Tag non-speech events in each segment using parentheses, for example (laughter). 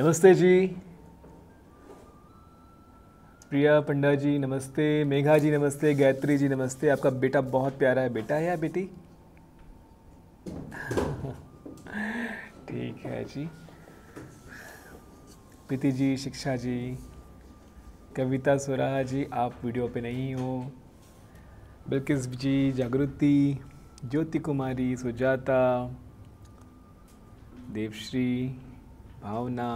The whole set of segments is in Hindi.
नमस्ते जी प्रिया पंडा जी नमस्ते मेघा जी नमस्ते गायत्री जी नमस्ते आपका बेटा बहुत प्यारा है बेटा है या बेटी ठीक है जी प्रीति जी शिक्षा जी कविता सुराहा जी आप वीडियो पे नहीं हो बिल्किस जी जागृति ज्योति कुमारी सुजाता देवश्री भावना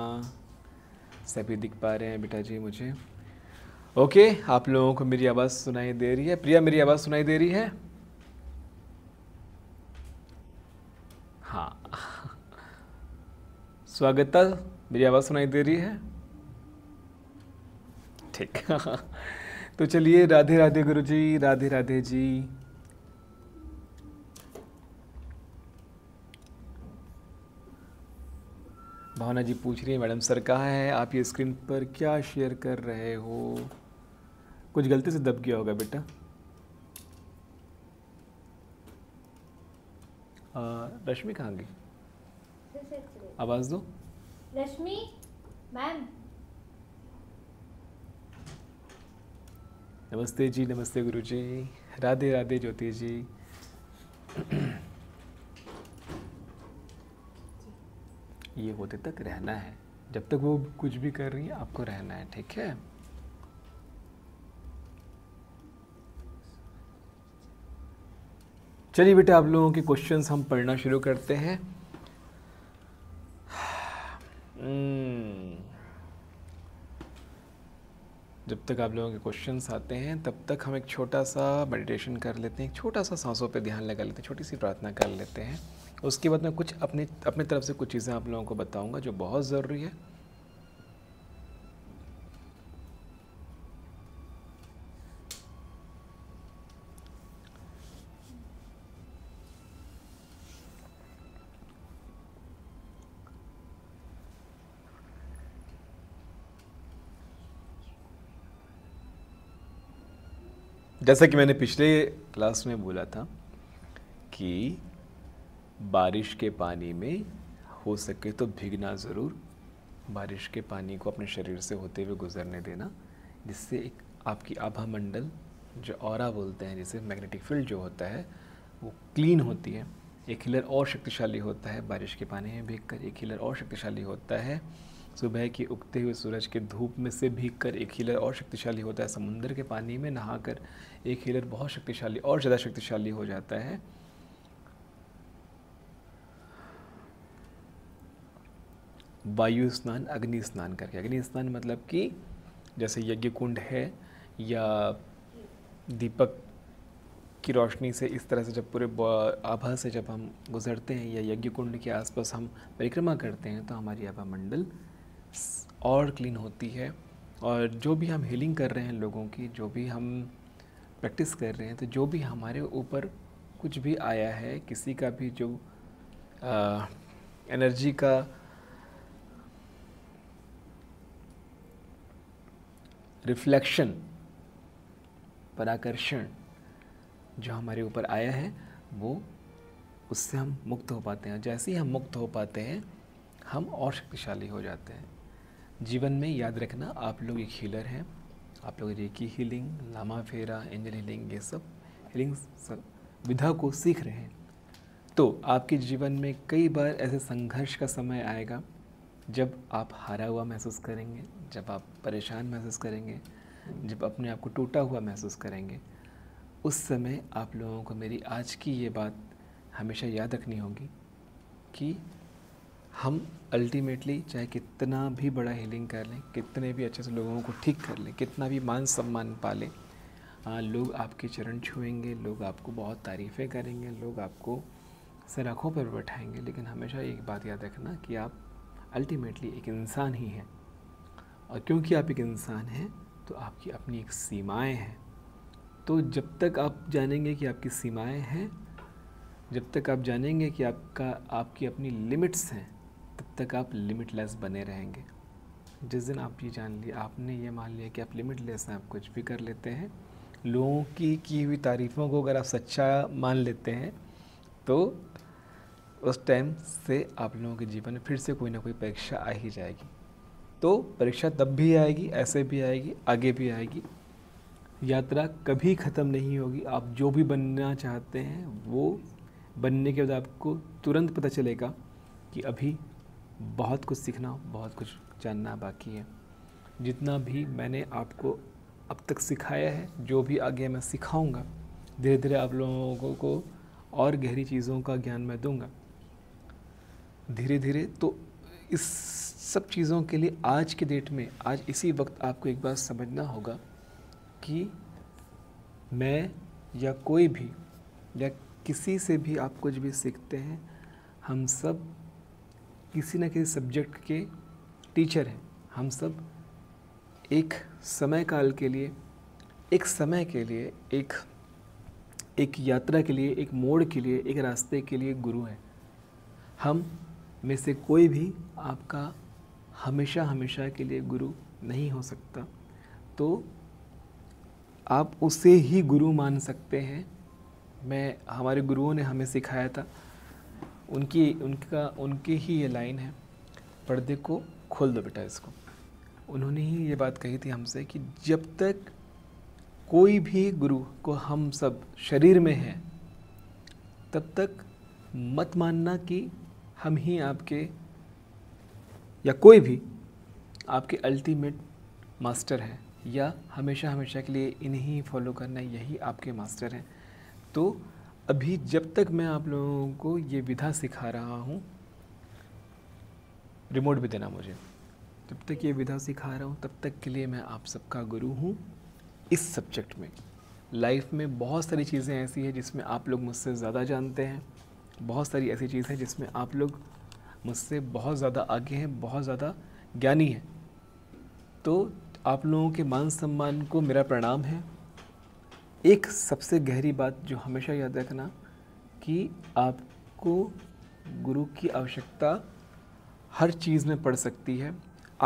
सभी दिख पा रहे हैं बेटा जी मुझे ओके आप लोगों को मेरी आवाज़ सुनाई दे रही है प्रिया मेरी आवाज़ सुनाई दे रही है हाँ स्वागता मेरी आवाज़ सुनाई दे रही है ठीक (laughs) तो चलिए राधे राधे गुरु जी राधे राधे जी भावना जी पूछ रही है मैडम सर कहाँ है आप ये स्क्रीन पर क्या शेयर कर रहे हो कुछ गलती से दब गया होगा बेटा रश्मि कहाँ गई आवाज़ दो रश्मि मैम नमस्ते जी नमस्ते गुरु जी राधे राधे ज्योति जी ये होते तक रहना है जब तक वो कुछ भी कर रही है आपको रहना है ठीक है चलिए बेटा आप लोगों के क्वेश्चंस हम पढ़ना शुरू करते हैं हम्म। जब तक आप लोगों के क्वेश्चंस आते हैं तब तक हम एक छोटा सा मेडिटेशन कर लेते हैं एक छोटा सा सांसों पे ध्यान लगा लेते हैं छोटी सी प्रार्थना कर लेते हैं उसके बाद मैं कुछ अपनी अपनी तरफ से कुछ चीज़ें आप लोगों को बताऊंगा जो बहुत ज़रूरी है जैसा कि मैंने पिछले क्लास में बोला था कि बारिश के पानी में हो सके तो भीगना ज़रूर बारिश के पानी को अपने शरीर से होते हुए गुजरने देना जिससे एक आपकी आभा मंडल जो और बोलते हैं जिसे मैग्नेटिक फील्ड जो होता है वो क्लीन होती है एक हिलर और शक्तिशाली होता है बारिश के पानी में भीग कर एक हिलर और शक्तिशाली होता है सुबह के उगते हुए सूरज के धूप में से भीग कर एक हीलर और शक्तिशाली होता है समुंदर के पानी में नहाकर एक हीलर बहुत शक्तिशाली और ज़्यादा शक्तिशाली हो जाता है वायु स्नान अग्नि स्नान करके अग्नि स्नान मतलब कि जैसे यज्ञ कुंड है या दीपक की रोशनी से इस तरह से जब पूरे आभा से जब हम गुजरते हैं या यज्ञ कुंड के आसपास हम परिक्रमा करते हैं तो हमारी आभा मंडल और क्लीन होती है और जो भी हम हीलिंग कर रहे हैं लोगों की जो भी हम प्रैक्टिस कर रहे हैं तो जो भी हमारे ऊपर कुछ भी आया है किसी का भी जो आ, एनर्जी का रिफ्लेक्शन पराकर्षण जो हमारे ऊपर आया है वो उससे हम मुक्त हो पाते हैं जैसे ही हम मुक्त हो पाते हैं हम और शक्तिशाली हो जाते हैं जीवन में याद रखना आप लोग एक हीलर हैं आप लोग रेकी हीलिंग लामा फेरा एंजल हीलिंग ये सब हीलिंग सब विधा को सीख रहे हैं तो आपके जीवन में कई बार ऐसे संघर्ष का समय आएगा जब आप हारा हुआ महसूस करेंगे जब आप परेशान महसूस करेंगे जब अपने आप को टूटा हुआ महसूस करेंगे उस समय आप लोगों को मेरी आज की ये बात हमेशा याद रखनी होगी कि हम अल्टीमेटली चाहे कितना भी बड़ा हीलिंग कर लें कितने भी अच्छे से लोगों को ठीक कर लें कितना भी मान सम्मान पा लें हाँ, लोग आपके चरण छुएंगे लोग आपको बहुत तारीफ़ें करेंगे लोग आपको सर आँखों पर बैठाएंगे लेकिन हमेशा एक बात याद रखना कि आप अल्टीमेटली एक इंसान ही है और क्योंकि आप एक इंसान हैं तो आपकी अपनी एक सीमाएं हैं तो जब तक आप जानेंगे कि आपकी सीमाएं हैं जब तक आप जानेंगे कि आपका आपकी अपनी लिमिट्स हैं तब तक आप लिमिटलेस बने रहेंगे जिस दिन आप ये जान लिए आपने ये मान लिया कि आप लिमिटलेस हैं आप कुछ भी कर लेते हैं लोगों की की हुई तारीफ़ों को अगर आप सच्चा मान लेते हैं तो उस टाइम से आप लोगों के जीवन में फिर से कोई ना कोई परीक्षा आ ही जाएगी तो परीक्षा तब भी आएगी ऐसे भी आएगी आगे भी आएगी यात्रा कभी ख़त्म नहीं होगी आप जो भी बनना चाहते हैं वो बनने के बाद आपको तुरंत पता चलेगा कि अभी बहुत कुछ सीखना बहुत कुछ जानना बाकी है जितना भी मैंने आपको अब तक सिखाया है जो भी आगे मैं सिखाऊंगा धीरे धीरे आप लोगों को और गहरी चीज़ों का ज्ञान मैं दूंगा धीरे धीरे तो इस सब चीज़ों के लिए आज के डेट में आज इसी वक्त आपको एक बात समझना होगा कि मैं या कोई भी या किसी से भी आप कुछ भी सीखते हैं हम सब किसी न किसी सब्जेक्ट के टीचर हैं हम सब एक समय काल के लिए एक समय के लिए एक एक यात्रा के लिए एक मोड़ के लिए एक रास्ते के लिए गुरु हैं हम में से कोई भी आपका हमेशा हमेशा के लिए गुरु नहीं हो सकता तो आप उसे ही गुरु मान सकते हैं मैं हमारे गुरुओं ने हमें सिखाया था उनकी उनका उनकी ही ये लाइन है पर्दे को खोल दो बेटा इसको उन्होंने ही ये बात कही थी हमसे कि जब तक कोई भी गुरु को हम सब शरीर में हैं तब तक मत मानना कि हम ही आपके या कोई भी आपके अल्टीमेट मास्टर हैं या हमेशा हमेशा के लिए इन्हीं फॉलो करना यही आपके मास्टर हैं तो अभी जब तक मैं आप लोगों को ये विधा सिखा रहा हूँ रिमोट भी देना मुझे जब तक ये विधा सिखा रहा हूँ तब तक के लिए मैं आप सबका गुरु हूँ इस सब्जेक्ट में लाइफ में बहुत सारी चीज़ें ऐसी हैं जिसमें आप लोग मुझसे ज़्यादा जानते हैं बहुत सारी ऐसी चीज़ है जिसमें आप लोग मुझसे बहुत ज़्यादा आगे हैं बहुत ज़्यादा ज्ञानी हैं तो आप लोगों के मान सम्मान को मेरा प्रणाम है एक सबसे गहरी बात जो हमेशा याद रखना कि आपको गुरु की आवश्यकता हर चीज़ में पड़ सकती है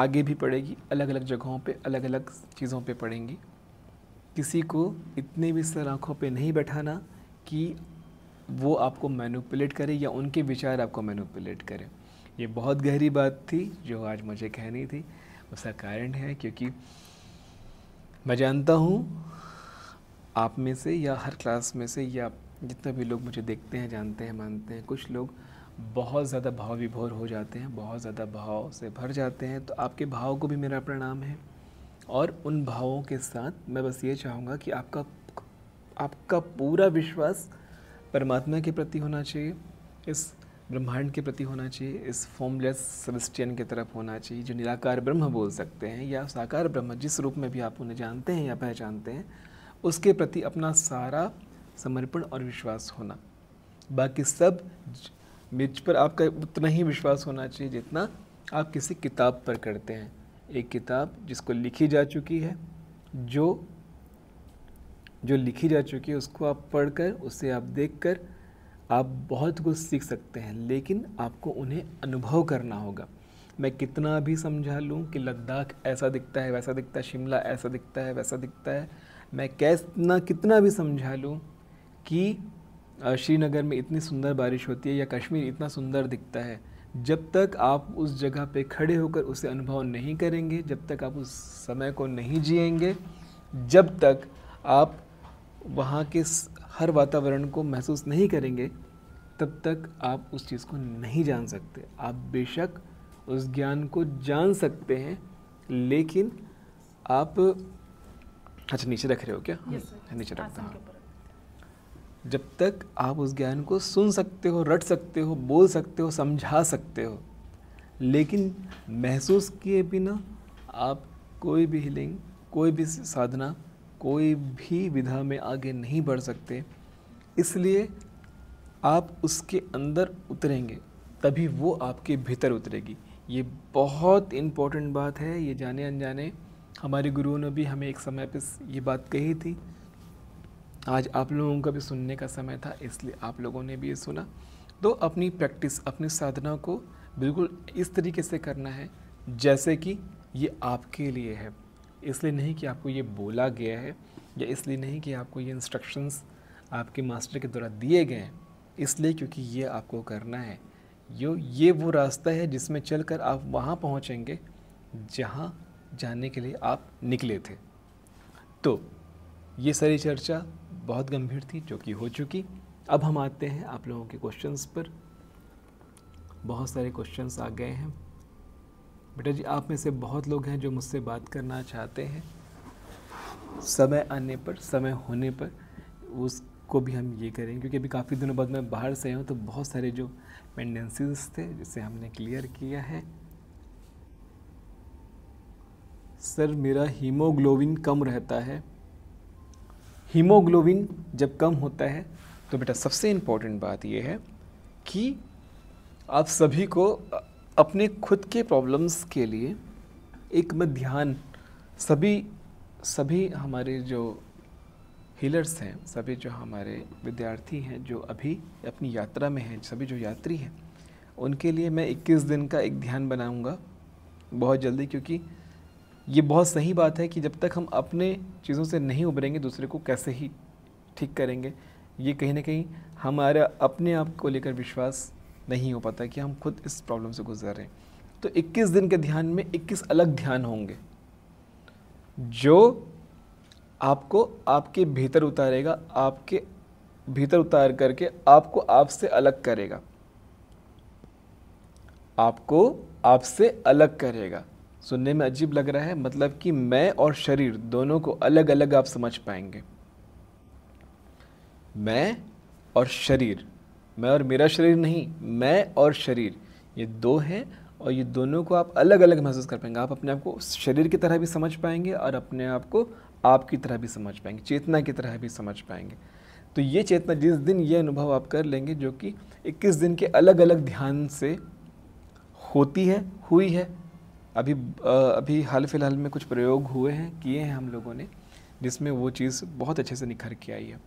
आगे भी पड़ेगी अलग अलग जगहों पे अलग अलग चीज़ों पे पड़ेंगी किसी को इतने भी सर आँखों पर नहीं बैठाना कि वो आपको मैनुपलेट करें या उनके विचार आपको मैनुपलेट करें ये बहुत गहरी बात थी जो आज मुझे कहनी थी उसका कारण है क्योंकि मैं जानता हूँ आप में से या हर क्लास में से या जितने भी लोग मुझे देखते हैं जानते हैं मानते हैं कुछ लोग बहुत ज़्यादा भाव विभोर हो जाते हैं बहुत ज़्यादा भाव से भर जाते हैं तो आपके भाव को भी मेरा प्रणाम है और उन भावों के साथ मैं बस ये चाहूँगा कि आपका आपका पूरा विश्वास परमात्मा के प्रति होना चाहिए इस ब्रह्मांड के प्रति होना चाहिए इस फॉर्मलेस सबस्टियन की तरफ होना चाहिए जो निराकार ब्रह्म बोल सकते हैं या साकार ब्रह्म जिस रूप में भी आप उन्हें जानते हैं या पहचानते हैं उसके प्रति अपना सारा समर्पण और विश्वास होना बाकी सब मिर्च पर आपका उतना ही विश्वास होना चाहिए जितना आप किसी किताब पर करते हैं एक किताब जिसको लिखी जा चुकी है जो जो लिखी जा चुकी है उसको आप पढ़ कर उसे आप देख कर आप बहुत कुछ सीख सकते हैं लेकिन आपको उन्हें अनुभव करना होगा मैं कितना भी समझा लूँ कि लद्दाख ऐसा दिखता है वैसा दिखता है शिमला ऐसा दिखता है वैसा दिखता है मैं कैसना कितना भी समझा लूँ कि श्रीनगर में इतनी सुंदर बारिश होती है या कश्मीर इतना सुंदर दिखता है जब तक आप उस जगह पे खड़े होकर उसे अनुभव नहीं करेंगे जब तक आप उस समय को नहीं जिएंगे जब तक आप वहाँ के हर वातावरण को महसूस नहीं करेंगे तब तक आप उस चीज़ को नहीं जान सकते आप बेशक उस ज्ञान को जान सकते हैं लेकिन आप अच्छा नीचे रख रहे हो क्या yes, नीचे रखता हूँ जब तक आप उस ज्ञान को सुन सकते हो रट सकते हो बोल सकते हो समझा सकते हो लेकिन महसूस किए बिना आप कोई भी हीलिंग कोई भी साधना कोई भी विधा में आगे नहीं बढ़ सकते इसलिए आप उसके अंदर उतरेंगे तभी वो आपके भीतर उतरेगी ये बहुत इम्पोर्टेंट बात है ये जाने अनजाने हमारे गुरुओं ने भी हमें एक समय पर ये बात कही थी आज आप लोगों का भी सुनने का समय था इसलिए आप लोगों ने भी ये सुना तो अपनी प्रैक्टिस अपनी साधना को बिल्कुल इस तरीके से करना है जैसे कि ये आपके लिए है इसलिए नहीं कि आपको ये बोला गया है या इसलिए नहीं कि आपको ये इंस्ट्रक्शंस आपके मास्टर के द्वारा दिए गए हैं इसलिए क्योंकि ये आपको करना है यो ये वो रास्ता है जिसमें चलकर आप वहाँ पहुँचेंगे जहाँ जाने के लिए आप निकले थे तो ये सारी चर्चा बहुत गंभीर थी जो कि हो चुकी अब हम आते हैं आप लोगों के क्वेश्चंस पर बहुत सारे क्वेश्चंस आ गए हैं बेटा जी आप में से बहुत लोग हैं जो मुझसे बात करना चाहते हैं समय आने पर समय होने पर उसको भी हम ये करेंगे क्योंकि अभी काफ़ी दिनों बाद मैं बाहर से आया हूँ तो बहुत सारे जो पेंडेंसीज थे जिसे हमने क्लियर किया है सर मेरा हीमोग्लोबिन कम रहता है हीमोग्लोबिन जब कम होता है तो बेटा सबसे इम्पोर्टेंट बात यह है कि आप सभी को अपने खुद के प्रॉब्लम्स के लिए एक मैं ध्यान सभी सभी हमारे जो हीलर्स हैं सभी जो हमारे विद्यार्थी हैं जो अभी अपनी यात्रा में हैं सभी जो यात्री हैं उनके लिए मैं 21 दिन का एक ध्यान बनाऊंगा बहुत जल्दी क्योंकि ये बहुत सही बात है कि जब तक हम अपने चीज़ों से नहीं उभरेंगे दूसरे को कैसे ही ठीक करेंगे ये कहीं ना कहीं हमारा अपने आप को लेकर विश्वास नहीं हो पाता कि हम खुद इस प्रॉब्लम से गुजर रहे हैं तो 21 दिन के ध्यान में 21 अलग ध्यान होंगे जो आपको आपके भीतर उतारेगा आपके भीतर उतार करके आपको आपसे अलग करेगा आपको आपसे अलग करेगा सुनने में अजीब लग रहा है मतलब कि मैं और शरीर दोनों को अलग अलग आप समझ पाएंगे मैं और शरीर मैं और मेरा शरीर नहीं मैं और शरीर ये दो हैं और ये दोनों को आप अलग अलग महसूस कर पाएंगे आप अपने आप को शरीर की तरह भी समझ पाएंगे और अपने आप को आपकी तरह भी समझ पाएंगे चेतना की तरह भी समझ पाएंगे तो ये चेतना जिस दिन ये अनुभव आप कर लेंगे जो कि 21 दिन के अलग अलग ध्यान से होती है हुई है अभी अभी हाल फिलहाल में कुछ प्रयोग हुए हैं किए हैं हम लोगों ने जिसमें वो चीज़ बहुत अच्छे से निखर के आई है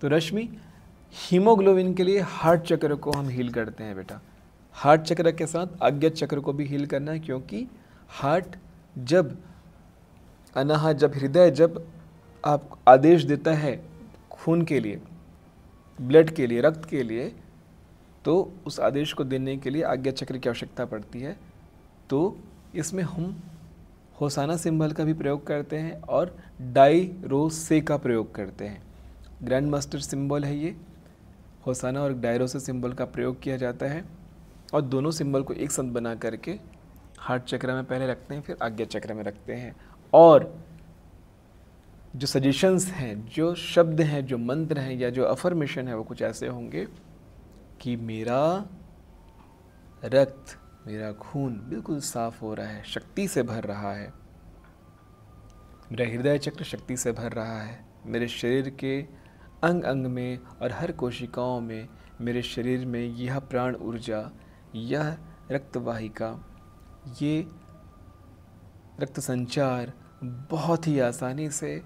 तो रश्मि हीमोग्लोबिन के लिए हार्ट चक्र को हम हील करते हैं बेटा हार्ट चक्र के साथ अज्ञात चक्र को भी हील करना है क्योंकि हार्ट जब अनाहा जब हृदय जब आप आदेश देता है खून के लिए ब्लड के लिए रक्त के लिए तो उस आदेश को देने के लिए आज्ञा चक्र की आवश्यकता पड़ती है तो इसमें हम होसाना सिंबल का भी प्रयोग करते हैं और डाई रो से का प्रयोग करते हैं ग्रैंड मास्टर सिंबल है ये होसाना और डायरोसा सिंबल का प्रयोग किया जाता है और दोनों सिंबल को एक साथ बना करके हार्ट चक्र में पहले रखते हैं फिर आज्ञा चक्र में रखते हैं और जो सजेशंस हैं जो शब्द हैं जो मंत्र हैं या जो अफर्मेशन है वो कुछ ऐसे होंगे कि मेरा रक्त मेरा खून बिल्कुल साफ हो रहा है शक्ति से भर रहा है मेरा हृदय चक्र शक्ति से भर रहा है मेरे शरीर के अंग अंग में और हर कोशिकाओं में मेरे शरीर में यह प्राण ऊर्जा यह रक्तवाहिका ये रक्त संचार बहुत ही आसानी से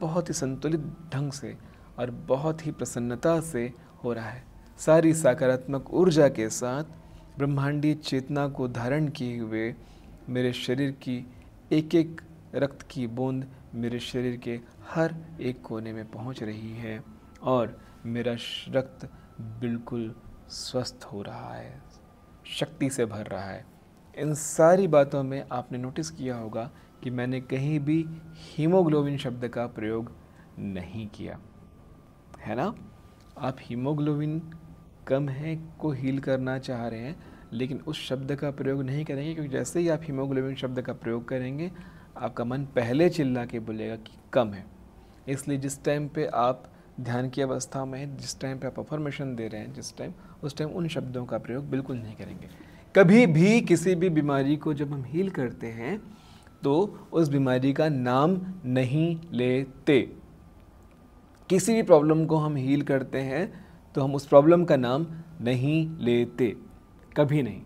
बहुत ही संतुलित ढंग से और बहुत ही प्रसन्नता से हो रहा है सारी सकारात्मक ऊर्जा के साथ ब्रह्मांडीय चेतना को धारण किए हुए मेरे शरीर की एक एक रक्त की बूंद मेरे शरीर के हर एक कोने में पहुंच रही है और मेरा रक्त बिल्कुल स्वस्थ हो रहा है शक्ति से भर रहा है इन सारी बातों में आपने नोटिस किया होगा कि मैंने कहीं भी हीमोग्लोबिन शब्द का प्रयोग नहीं किया है ना आप हीमोग्लोबिन कम है को हील करना चाह रहे हैं लेकिन उस शब्द का प्रयोग नहीं करेंगे क्योंकि जैसे ही आप हीमोग्लोबिन शब्द का प्रयोग करेंगे आपका मन पहले चिल्ला के बोलेगा कि कम है इसलिए जिस टाइम पे आप ध्यान की अवस्था में जिस टाइम पे आप अफॉर्मेशन दे रहे हैं जिस टाइम उस टाइम उन शब्दों का प्रयोग बिल्कुल नहीं करेंगे कभी भी किसी भी बीमारी को जब हम हील करते हैं तो उस बीमारी का नाम नहीं लेते किसी भी प्रॉब्लम को हम हील करते हैं तो हम उस प्रॉब्लम का नाम नहीं लेते कभी नहीं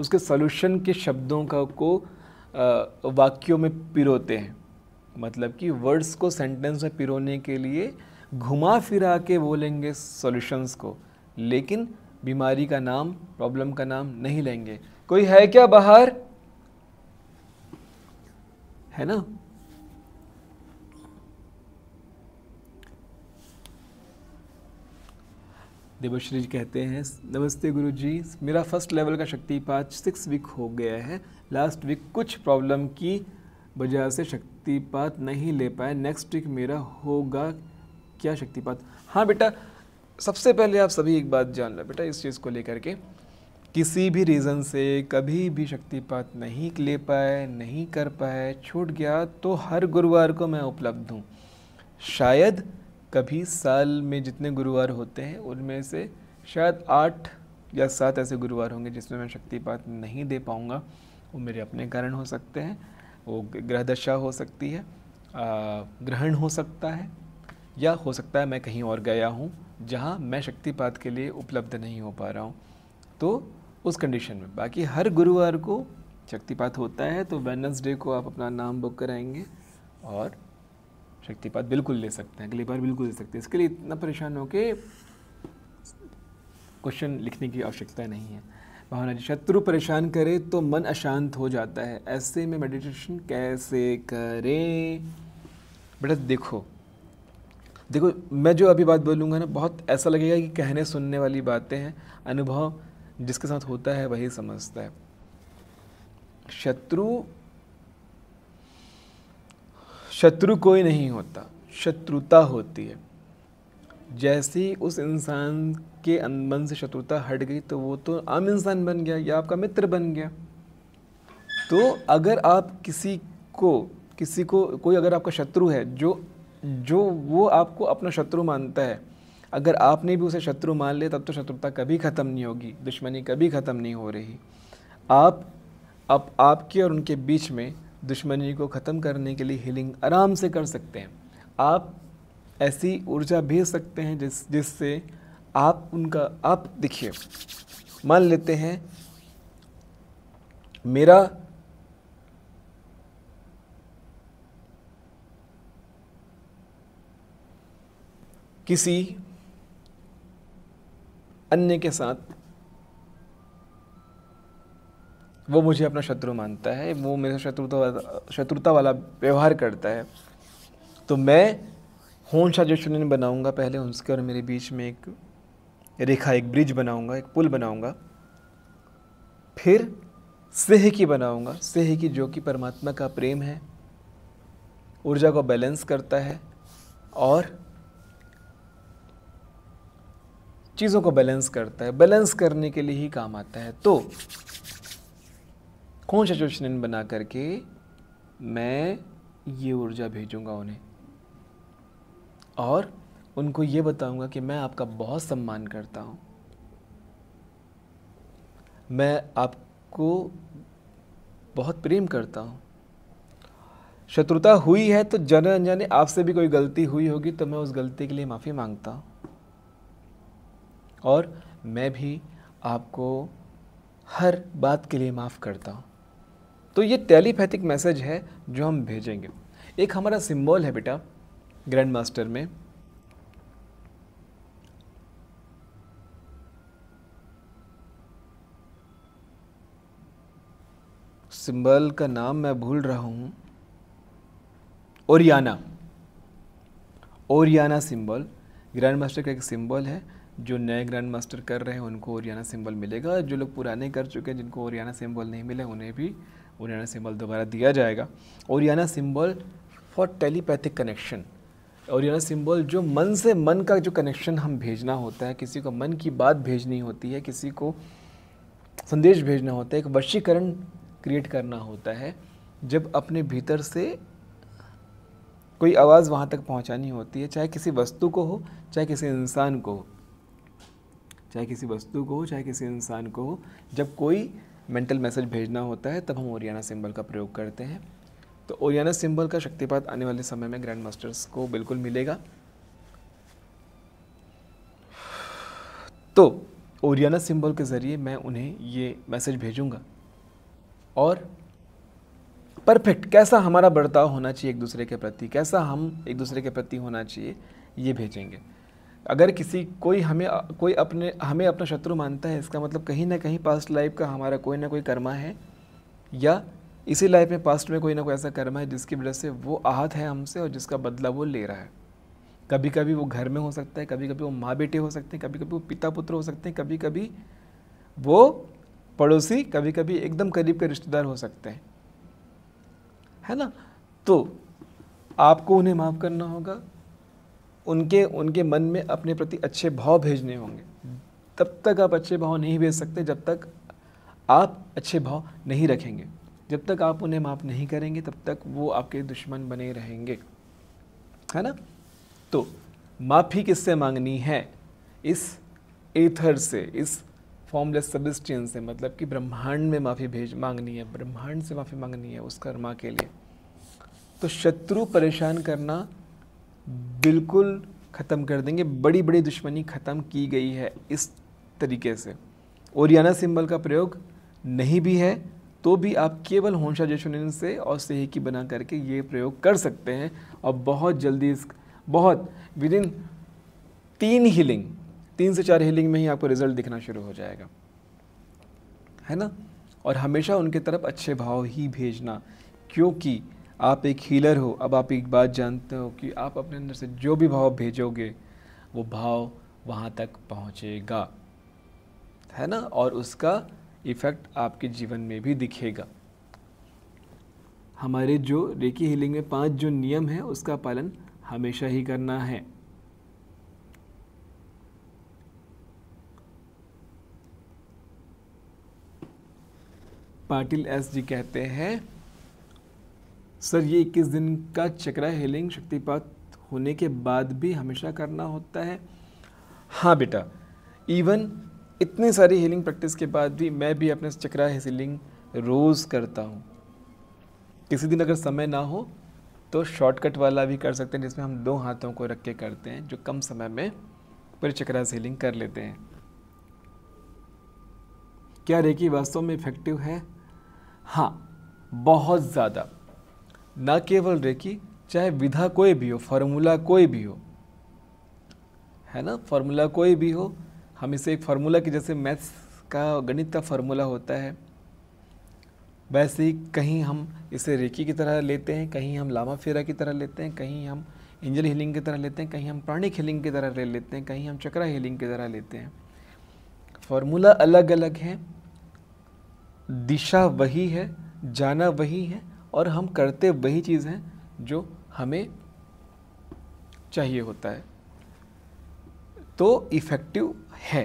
उसके सोल्यूशन के शब्दों का को वाक्यों में पिरोते हैं मतलब कि वर्ड्स को सेंटेंस में पिरोने के लिए घुमा फिरा के बोलेंगे सॉल्यूशंस को लेकिन बीमारी का नाम प्रॉब्लम का नाम नहीं लेंगे कोई है क्या बाहर है ना देवश्री जी कहते हैं नमस्ते गुरु जी मेरा फर्स्ट लेवल का शक्तिपात सिक्स वीक हो गया है लास्ट वीक कुछ प्रॉब्लम की वजह से शक्तिपात नहीं ले पाए नेक्स्ट वीक मेरा होगा क्या शक्तिपात हाँ बेटा सबसे पहले आप सभी एक बात जान लो बेटा इस चीज़ को लेकर के किसी भी रीज़न से कभी भी शक्तिपात नहीं ले पाए नहीं कर पाए छूट गया तो हर गुरुवार को मैं उपलब्ध हूँ शायद कभी साल में जितने गुरुवार होते हैं उनमें से शायद आठ या सात ऐसे गुरुवार होंगे जिसमें मैं शक्तिपात नहीं दे पाऊँगा वो मेरे अपने कारण हो सकते हैं वो ग्रह दशा हो सकती है ग्रहण हो सकता है या हो सकता है मैं कहीं और गया हूँ जहाँ मैं शक्तिपात के लिए उपलब्ध नहीं हो पा रहा हूँ तो उस कंडीशन में बाकी हर गुरुवार को शक्तिपात होता है तो वेनसडे को आप अपना नाम बुक कराएंगे और शक्तिपात बिल्कुल ले सकते हैं अगली बार बिल्कुल ले सकते हैं इसके लिए इतना परेशान हो के क्वेश्चन लिखने की आवश्यकता नहीं है भावना जी शत्रु परेशान करे तो मन अशांत हो जाता है ऐसे में मेडिटेशन कैसे करें बेटा देखो देखो मैं जो अभी बात बोलूँगा ना बहुत ऐसा लगेगा कि कहने सुनने वाली बातें हैं अनुभव जिसके साथ होता है वही समझता है शत्रु शत्रु कोई नहीं होता शत्रुता होती है जैसे ही उस इंसान के मन से शत्रुता हट गई तो वो तो आम इंसान बन गया या आपका मित्र बन गया तो अगर आप किसी को किसी को कोई अगर आपका शत्रु है जो जो वो आपको अपना शत्रु मानता है अगर आपने भी उसे शत्रु मान लिया तब तो शत्रुता कभी ख़त्म नहीं होगी दुश्मनी कभी ख़त्म नहीं हो रही आप अब आपके और उनके बीच में दुश्मनी को ख़त्म करने के लिए हीलिंग आराम से कर सकते हैं आप ऐसी ऊर्जा भेज सकते हैं जिस जिससे आप उनका आप दिखिए मान लेते हैं मेरा किसी अन्य के साथ वो मुझे अपना शत्रु मानता है वो मेरे शत्रुता तो, शत्रुता वाला व्यवहार करता है तो मैं होन शाह जशन बनाऊंगा पहले उसके और मेरे बीच में एक रेखा एक ब्रिज बनाऊंगा एक पुल बनाऊंगा फिर सेह की बनाऊंगा सेह की जो कि परमात्मा का प्रेम है ऊर्जा को बैलेंस करता है और चीज़ों को बैलेंस करता है बैलेंस करने के लिए ही काम आता है तो कौन सा जोशनिन बना करके मैं ये ऊर्जा भेजूंगा उन्हें और उनको ये बताऊंगा कि मैं आपका बहुत सम्मान करता हूं मैं आपको बहुत प्रेम करता हूं शत्रुता हुई है तो जाने अनजाने आपसे भी कोई गलती हुई होगी तो मैं उस गलती के लिए माफ़ी मांगता हूँ और मैं भी आपको हर बात के लिए माफ़ करता हूँ तो ये टेलीपैथिक मैसेज है जो हम भेजेंगे एक हमारा सिंबल है बेटा ग्रैंड मास्टर में सिंबल का नाम मैं भूल रहा हूँ Oriana Oriana symbol grand master का एक सिंबल है जो नए ग्रैंड मास्टर कर रहे हैं उनको ओरियाना सिंबल मिलेगा जो लोग पुराने कर चुके हैं जिनको ओरियाना सिंबल नहीं मिले उन्हें भी ओरियाना सिंबल दोबारा दिया जाएगा Oriana symbol for telepathic connection Oriana symbol जो मन से मन का जो कनेक्शन हम भेजना होता है किसी को मन की बात भेजनी होती है किसी को संदेश भेजना होता है एक वशीकरण क्रिएट करना होता है जब अपने भीतर से कोई आवाज़ वहाँ तक पहुँचानी होती है चाहे किसी वस्तु को हो चाहे किसी इंसान को हो चाहे किसी वस्तु को हो चाहे किसी इंसान को हो जब कोई मेंटल मैसेज भेजना होता है तब हम ओरियाना सिंबल का प्रयोग करते हैं तो ओरियाना सिंबल का शक्तिपात आने वाले समय में ग्रैंड मास्टर्स को बिल्कुल मिलेगा तो ओरियाना सिंबल के ज़रिए मैं उन्हें ये मैसेज भेजूंगा और परफेक्ट कैसा हमारा बर्ताव होना चाहिए एक दूसरे के प्रति कैसा हम एक दूसरे के प्रति होना चाहिए ये भेजेंगे अगर किसी कोई हमें कोई अपने हमें अपना शत्रु मानता है इसका मतलब कहीं ना कहीं पास्ट लाइफ का हमारा कोई ना कोई कर्मा है या इसी लाइफ में पास्ट में कोई ना कोई ऐसा कर्मा है जिसकी वजह से वो आहत है हमसे और जिसका बदला वो ले रहा है कभी कभी वो घर में हो सकता है कभी कभी वो माँ बेटे हो सकते हैं कभी कभी वो पिता पुत्र हो सकते हैं कभी कभी वो पड़ोसी कभी कभी एकदम करीब के रिश्तेदार हो सकते हैं है ना तो आपको उन्हें माफ़ करना होगा उनके उनके मन में अपने प्रति अच्छे भाव भेजने होंगे तब तक आप अच्छे भाव नहीं भेज सकते जब तक आप अच्छे भाव नहीं रखेंगे जब तक आप उन्हें माफ़ नहीं करेंगे तब तक वो आपके दुश्मन बने रहेंगे है ना तो माफ़ी किससे मांगनी है इस एथर से इस फॉर्मलेस सबिस्टियन से मतलब कि ब्रह्मांड में माफ़ी भेज मांगनी है ब्रह्मांड से माफ़ी मांगनी है उस कर्मा के लिए तो शत्रु परेशान करना बिल्कुल ख़त्म कर देंगे बड़ी बड़ी दुश्मनी ख़त्म की गई है इस तरीके से ओरियाना सिंबल का प्रयोग नहीं भी है तो भी आप केवल होंशा जशुनिन से और सही की बना करके ये प्रयोग कर सकते हैं और बहुत जल्दी इस बहुत विद इन तीन हीलिंग तीन से चार हीलिंग में ही आपको रिजल्ट दिखना शुरू हो जाएगा है ना और हमेशा उनके तरफ अच्छे भाव ही भेजना क्योंकि आप एक हीलर हो अब आप एक बात जानते हो कि आप अपने अंदर से जो भी भाव भेजोगे वो भाव वहाँ तक पहुँचेगा है ना और उसका इफ़ेक्ट आपके जीवन में भी दिखेगा हमारे जो रेकी हीलिंग में पांच जो नियम है उसका पालन हमेशा ही करना है पाटिल एस जी कहते हैं सर ये इक्कीस दिन का चक्रा हीलिंग शक्तिपात होने के बाद भी हमेशा करना होता है हाँ बेटा इवन इतनी सारी हीलिंग प्रैक्टिस के बाद भी मैं भी अपने चक्रा हीलिंग रोज़ करता हूँ किसी दिन अगर समय ना हो तो शॉर्टकट वाला भी कर सकते हैं जिसमें हम दो हाथों को रख के करते हैं जो कम समय में पूरे चक्रा हीलिंग कर लेते हैं क्या रेकी वास्तव में इफ़ेक्टिव है हाँ बहुत ज़्यादा न केवल रेकी चाहे विधा कोई भी हो फार्मूला कोई भी हो है ना फॉर्मूला कोई भी हो हम इसे एक फार्मूला की जैसे मैथ्स का गणित का फार्मूला होता है वैसे ही कहीं हम इसे रेकी की तरह लेते हैं कहीं हम लामा फेरा की तरह लेते हैं कहीं हम इंजल हीलिंग की तरह लेते हैं कहीं हम प्राणिक हीलिंग की तरह ले लेते हैं कहीं हम चक्रा हीलिंग की तरह लेते हैं फार्मूला अलग अलग है दिशा वही है जाना वही है और हम करते वही चीज़ हैं जो हमें चाहिए होता है तो इफ़ेक्टिव है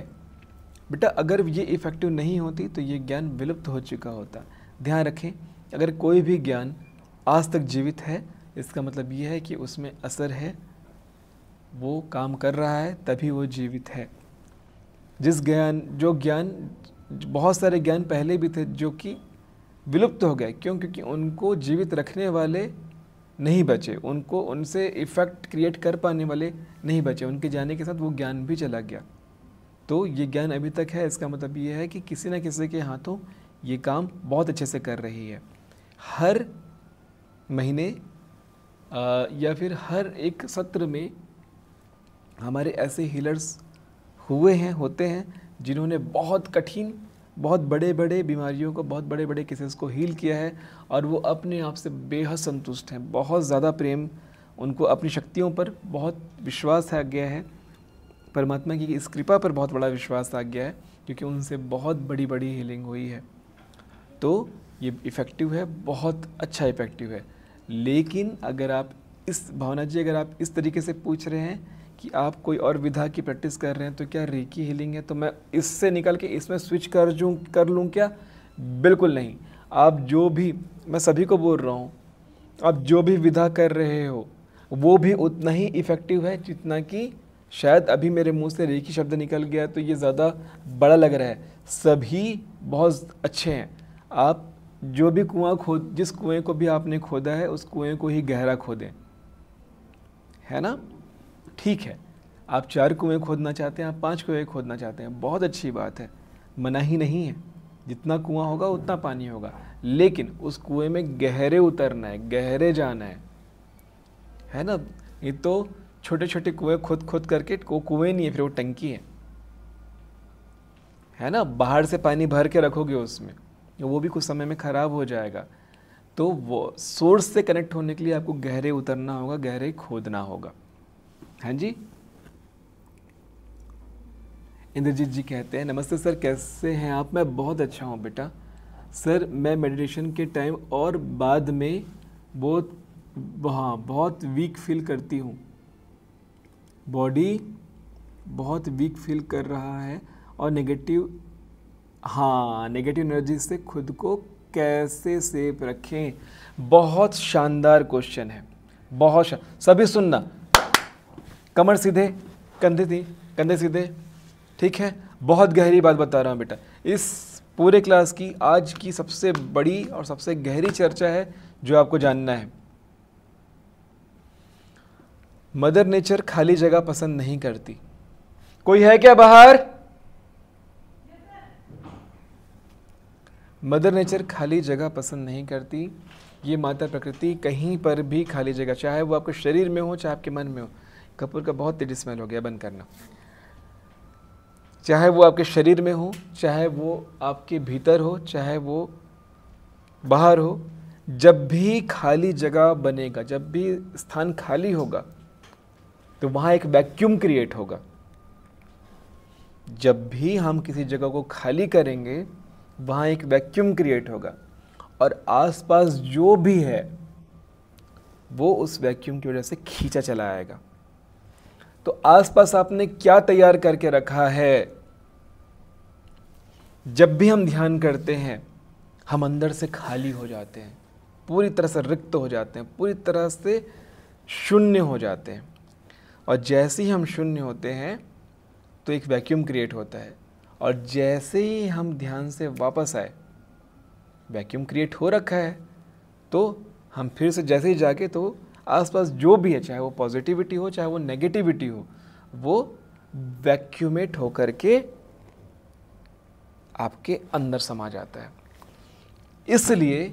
बेटा अगर ये इफ़ेक्टिव नहीं होती तो ये ज्ञान विलुप्त हो चुका होता ध्यान रखें अगर कोई भी ज्ञान आज तक जीवित है इसका मतलब ये है कि उसमें असर है वो काम कर रहा है तभी वो जीवित है जिस ज्ञान जो ज्ञान बहुत सारे ज्ञान पहले भी थे जो कि विलुप्त हो गए क्यों क्योंकि उनको जीवित रखने वाले नहीं बचे उनको उनसे इफ़ेक्ट क्रिएट कर पाने वाले नहीं बचे उनके जाने के साथ वो ज्ञान भी चला गया तो ये ज्ञान अभी तक है इसका मतलब ये है कि किसी न किसी के हाथों ये काम बहुत अच्छे से कर रही है हर महीने या फिर हर एक सत्र में हमारे ऐसे हीलर्स हुए हैं होते हैं जिन्होंने बहुत कठिन बहुत बड़े बड़े बीमारियों को बहुत बड़े बड़े केसेस को हील किया है और वो अपने आप से बेहद संतुष्ट हैं बहुत ज़्यादा प्रेम उनको अपनी शक्तियों पर बहुत विश्वास आ गया है परमात्मा की इस कृपा पर बहुत बड़ा विश्वास आ गया है क्योंकि उनसे बहुत बड़ी बड़ी हीलिंग हुई है तो ये इफ़ेक्टिव है बहुत अच्छा इफ़ेक्टिव है लेकिन अगर आप इस भावना जी अगर आप इस तरीके से पूछ रहे हैं कि आप कोई और विधा की प्रैक्टिस कर रहे हैं तो क्या रेकी हीलिंग है तो मैं इससे निकल के इसमें स्विच कर जूँ कर लूँ क्या बिल्कुल नहीं आप जो भी मैं सभी को बोल रहा हूँ आप जो भी विधा कर रहे हो वो भी उतना ही इफ़ेक्टिव है जितना कि शायद अभी मेरे मुंह से रेखी शब्द निकल गया तो ये ज़्यादा बड़ा लग रहा है सभी बहुत अच्छे हैं आप जो भी कुआं खोद जिस कुएं को भी आपने खोदा है उस कुएं को ही गहरा खोदें है ना ठीक है आप चार कुएँ खोदना चाहते हैं आप पाँच कुएँ खोदना चाहते हैं बहुत अच्छी बात है मना ही नहीं है जितना कुआं होगा उतना पानी होगा लेकिन उस कुएं में गहरे उतरना है गहरे जाना है है ना ये तो छोटे छोटे कुएं खोद खोद करके वो कुएं नहीं है फिर वो टंकी है है ना बाहर से पानी भर के रखोगे उसमें वो भी कुछ समय में ख़राब हो जाएगा तो वो सोर्स से कनेक्ट होने के लिए आपको गहरे उतरना होगा गहरे खोदना होगा हाँ जी इंद्रजीत जी कहते हैं नमस्ते सर कैसे हैं आप मैं बहुत अच्छा हूँ बेटा सर मैं मेडिटेशन के टाइम और बाद में बहुत हाँ बहुत वीक फील करती हूँ बॉडी बहुत वीक फील कर रहा है और नेगेटिव हाँ नेगेटिव एनर्जी से खुद को कैसे सेफ रखें बहुत शानदार क्वेश्चन है बहुत सभी सुनना कमर सीधे कंधे थी कंधे सीधे ठीक है बहुत गहरी बात बता रहा हूँ बेटा इस पूरे क्लास की आज की सबसे बड़ी और सबसे गहरी चर्चा है जो आपको जानना है मदर नेचर खाली जगह पसंद नहीं करती कोई है क्या बाहर मदर नेचर खाली जगह पसंद नहीं करती ये माता प्रकृति कहीं पर भी खाली जगह चाहे वो आपके शरीर में हो चाहे आपके मन में हो कपूर का बहुत तेजी स्मेल हो गया बंद करना चाहे वो आपके शरीर में हो चाहे वो आपके भीतर हो चाहे वो बाहर हो जब भी खाली जगह बनेगा जब भी स्थान खाली होगा तो वहाँ एक वैक्यूम क्रिएट होगा जब भी हम किसी जगह को खाली करेंगे वहाँ एक वैक्यूम क्रिएट होगा और आसपास जो भी है वो उस वैक्यूम की वजह से खींचा चला आएगा तो आसपास आपने क्या तैयार करके रखा है जब भी हम ध्यान करते हैं हम अंदर से खाली हो जाते हैं पूरी तरह से रिक्त हो जाते हैं पूरी तरह से शून्य हो जाते हैं और जैसे ही हम शून्य होते हैं तो एक वैक्यूम क्रिएट होता है और जैसे ही हम ध्यान से वापस आए वैक्यूम क्रिएट हो रखा है तो हम फिर से जैसे ही जाके तो आसपास जो भी है चाहे वो पॉजिटिविटी हो चाहे वो नेगेटिविटी हो वो वैक्यूमेट होकर के आपके अंदर समा जाता है इसलिए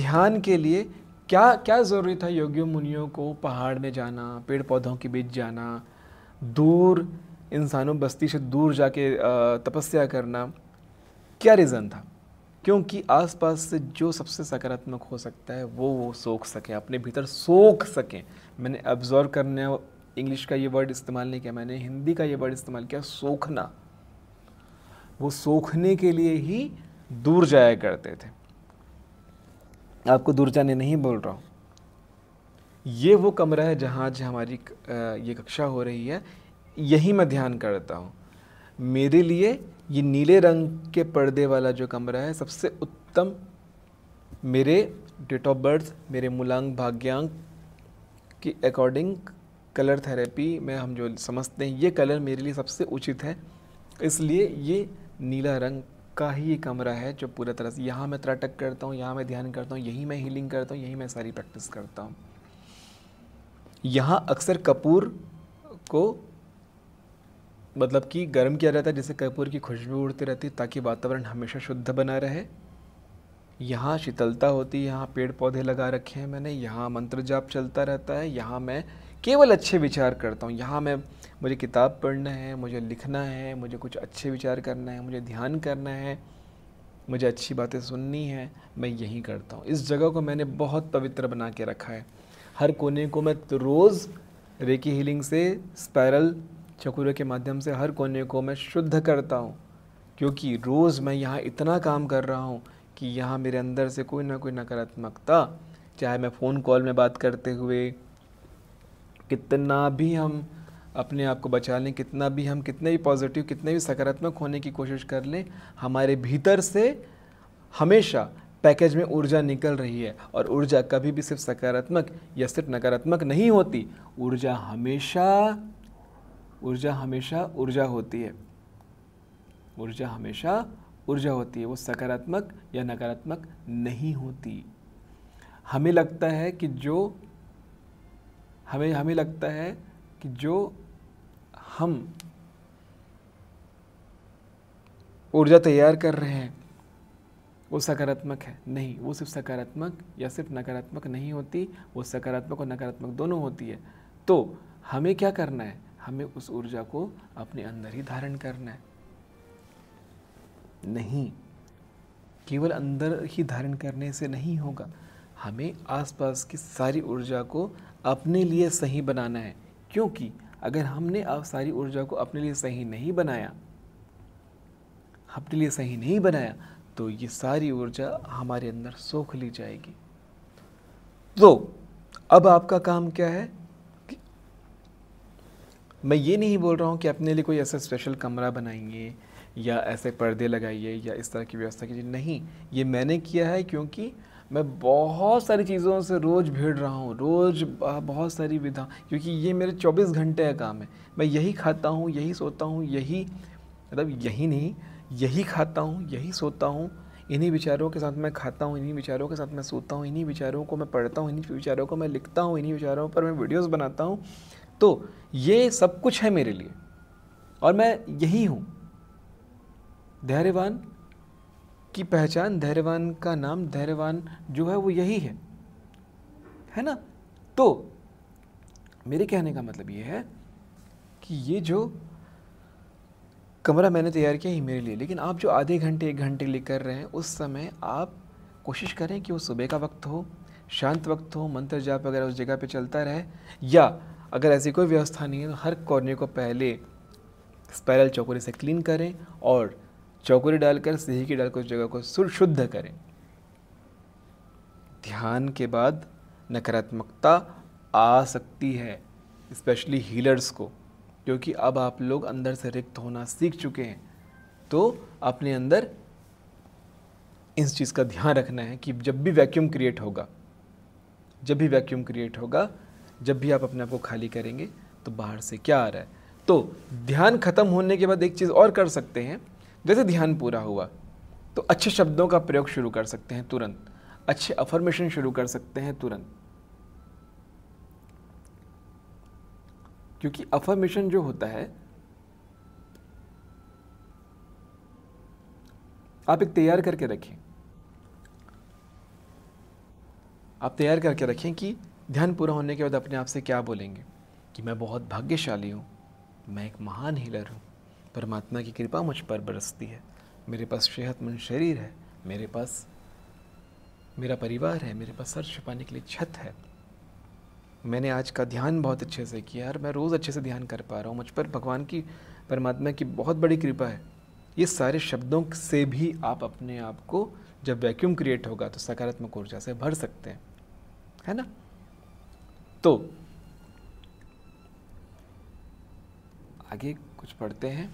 ध्यान के लिए क्या क्या ज़रूरी था योगियों मुनियों को पहाड़ में जाना पेड़ पौधों के बीच जाना दूर इंसानों बस्ती से दूर जाके तपस्या करना क्या रीज़न था क्योंकि आसपास से जो सबसे सकारात्मक हो सकता है वो वो सोख सकें अपने भीतर सोख सकें मैंने ऑब्जॉर्व करने इंग्लिश का ये वर्ड इस्तेमाल नहीं किया मैंने हिंदी का ये वर्ड इस्तेमाल किया सोखना वो सोखने के लिए ही दूर जाया करते थे आपको दूर जाने नहीं बोल रहा हूँ ये वो कमरा है जहाँ आज हमारी ये कक्षा हो रही है यही मैं ध्यान करता हूँ मेरे लिए ये नीले रंग के पर्दे वाला जो कमरा है सबसे उत्तम मेरे डेट ऑफ बर्थ मेरे मूलांक भाग्यांक के अकॉर्डिंग कलर थेरेपी में हम जो समझते हैं ये कलर मेरे लिए सबसे उचित है इसलिए ये नीला रंग का ही कमरा है जो पूरा तरह से यहाँ मैं त्राटक करता हूँ यहाँ मैं ध्यान करता हूँ यहीं मैं हीलिंग करता हूँ यहीं मैं सारी प्रैक्टिस करता हूँ यहाँ अक्सर कपूर को मतलब कि गर्म किया जाता है जिससे कर्पूर की खुशबू उड़ती रहती है ताकि वातावरण हमेशा शुद्ध बना रहे यहाँ शीतलता होती है यहाँ पेड़ पौधे लगा रखे हैं मैंने यहाँ मंत्र जाप चलता रहता है यहाँ मैं केवल अच्छे विचार करता हूँ यहाँ मैं मुझे किताब पढ़ना है मुझे लिखना है मुझे कुछ अच्छे विचार करना है मुझे ध्यान करना है मुझे अच्छी बातें सुननी है मैं यही करता हूँ इस जगह को मैंने बहुत पवित्र बना के रखा है हर कोने को मैं रोज़ रेकी हीलिंग से स्पायरल चकुरे के माध्यम से हर कोने को मैं शुद्ध करता हूँ क्योंकि रोज़ मैं यहाँ इतना काम कर रहा हूँ कि यहाँ मेरे अंदर से कोई ना कोई नकारात्मकता चाहे मैं फ़ोन कॉल में बात करते हुए कितना भी हम अपने आप को बचा लें कितना भी हम कितने भी पॉजिटिव कितने भी सकारात्मक होने की कोशिश कर लें हमारे भीतर से हमेशा पैकेज में ऊर्जा निकल रही है और ऊर्जा कभी भी सिर्फ सकारात्मक या सिर्फ नकारात्मक नहीं होती ऊर्जा हमेशा ऊर्जा हमेशा ऊर्जा होती है ऊर्जा हमेशा ऊर्जा होती है वो सकारात्मक या नकारात्मक नहीं होती हमें लगता है कि जो हमें हमें लगता है कि जो हम ऊर्जा तैयार कर रहे हैं वो सकारात्मक है नहीं वो सिर्फ सकारात्मक या सिर्फ नकारात्मक नहीं होती वो सकारात्मक और नकारात्मक दोनों होती है तो हमें क्या करना है हमें उस ऊर्जा को अपने अंदर ही धारण करना है नहीं केवल अंदर ही धारण करने से नहीं होगा हमें आसपास की सारी ऊर्जा को अपने लिए सही बनाना है क्योंकि अगर हमने आप सारी ऊर्जा को अपने लिए सही नहीं बनाया अपने लिए सही नहीं बनाया तो ये सारी ऊर्जा हमारे अंदर सोख ली जाएगी तो अब आपका काम क्या है मैं ये नहीं बोल रहा हूँ कि अपने लिए कोई ऐसा स्पेशल कमरा बनाइए या ऐसे पर्दे लगाइए या इस तरह की व्यवस्था कीजिए नहीं ये मैंने किया है क्योंकि मैं बहुत सारी चीज़ों से रोज़ भीड़ रहा हूँ रोज़ बहुत सारी विधा क्योंकि ये मेरे 24 घंटे का काम है मैं यही खाता हूँ यही सोता हूँ यही मतलब यही नहीं यही खाता हूँ यही सोता हूँ इन्हीं विचारों के साथ मैं खाता हूँ इन्हीं विचारों के साथ मैं सोता हूँ इन्हीं विचारों को मैं पढ़ता हूँ इन्हीं विचारों को मैं लिखता हूँ इन्हीं विचारों पर मैं वीडियोज़ बनाता हूँ तो ये सब कुछ है मेरे लिए और मैं यही हूँ धैर्यवान की पहचान धैर्यवान का नाम धैर्यवान जो है वो यही है है ना तो मेरे कहने का मतलब ये है कि ये जो कमरा मैंने तैयार किया ही मेरे लिए लेकिन आप जो आधे घंटे एक घंटे लिए कर रहे हैं उस समय आप कोशिश करें कि वो सुबह का वक्त हो शांत वक्त हो मंत्र जाप वगैरह उस जगह पे चलता रहे या अगर ऐसी कोई व्यवस्था नहीं है तो हर कॉर्नर को पहले स्पायरल चौकड़ी से क्लीन करें और चौकोरी डालकर सही की डालकर उस जगह को शुद्ध करें ध्यान के बाद नकारात्मकता आ सकती है स्पेशली हीलर्स को क्योंकि अब आप लोग अंदर से रिक्त होना सीख चुके हैं तो अपने अंदर इस चीज़ का ध्यान रखना है कि जब भी वैक्यूम क्रिएट होगा जब भी वैक्यूम क्रिएट होगा जब भी आप अपने आप को खाली करेंगे तो बाहर से क्या आ रहा है तो ध्यान खत्म होने के बाद एक चीज़ और कर सकते हैं जैसे ध्यान पूरा हुआ तो अच्छे शब्दों का प्रयोग शुरू कर सकते हैं तुरंत अच्छे अफर्मेशन शुरू कर सकते हैं तुरंत क्योंकि अफर्मेशन जो होता है आप एक तैयार करके रखें आप तैयार करके रखें कि ध्यान पूरा होने के बाद अपने आप से क्या बोलेंगे कि मैं बहुत भाग्यशाली हूँ मैं एक महान हीलर हूँ परमात्मा की कृपा मुझ पर बरसती है मेरे पास सेहतमंद शरीर है मेरे पास मेरा परिवार है मेरे पास सर छिपाने के लिए छत है मैंने आज का ध्यान बहुत अच्छे से किया और मैं रोज़ अच्छे से ध्यान कर पा रहा हूँ मुझ पर भगवान की परमात्मा की बहुत बड़ी कृपा है ये सारे शब्दों से भी आप अपने आप को जब वैक्यूम क्रिएट होगा तो सकारात्मक ऊर्जा से भर सकते हैं है ना तो आगे कुछ पढ़ते हैं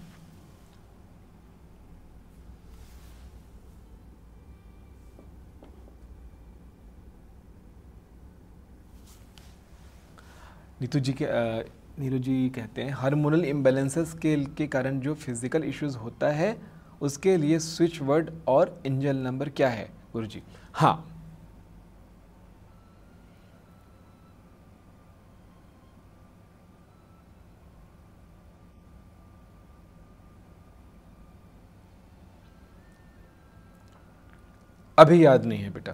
नीतू जी के नीरू जी कहते हैं हार्मोनल इम्बेलेंसेस के के कारण जो फिजिकल इश्यूज होता है उसके लिए स्विच वर्ड और इंजन नंबर क्या है गुरु जी हाँ अभी याद नहीं है बेटा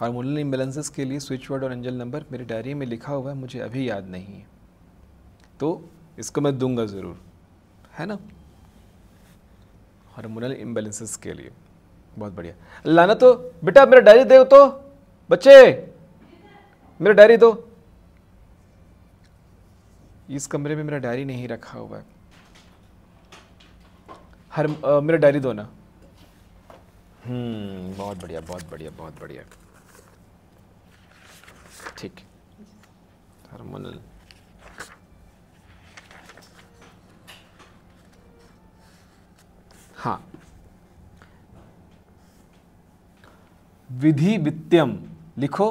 हार्मोनल इम्बेलेंसेस के लिए स्विच वर्ड और एंजल नंबर मेरे डायरी में लिखा हुआ है मुझे अभी याद नहीं है तो इसको मैं दूंगा ज़रूर है ना हार्मोनल इम्बेलेंसेस के लिए बहुत बढ़िया लाना तो बेटा मेरा डायरी दे तो बच्चे मेरा डायरी दो इस कमरे में मेरा डायरी नहीं रखा हुआ है हर आ, मेरा डायरी दो ना हम्म बहुत बढ़िया बहुत बढ़िया बहुत बढ़िया ठीक हार्मोनल हाँ विधि वित्तम लिखो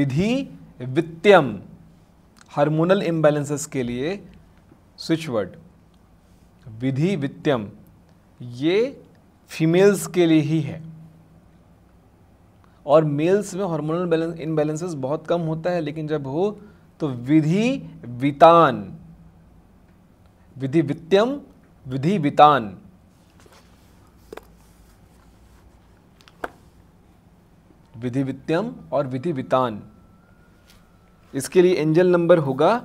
विधि वित्तम हार्मोनल इम्बैलेंसेस के लिए स्विचवर्ड विधि वित्तम ये फीमेल्स के लिए ही है और मेल्स में हार्मोनल बैलेंस इनबैलेंसेस बहुत कम होता है लेकिन जब हो तो विधि वितान विधि वित्यम विधि वितान विधि वित्यम और विधि वितान इसके लिए एंजल नंबर होगा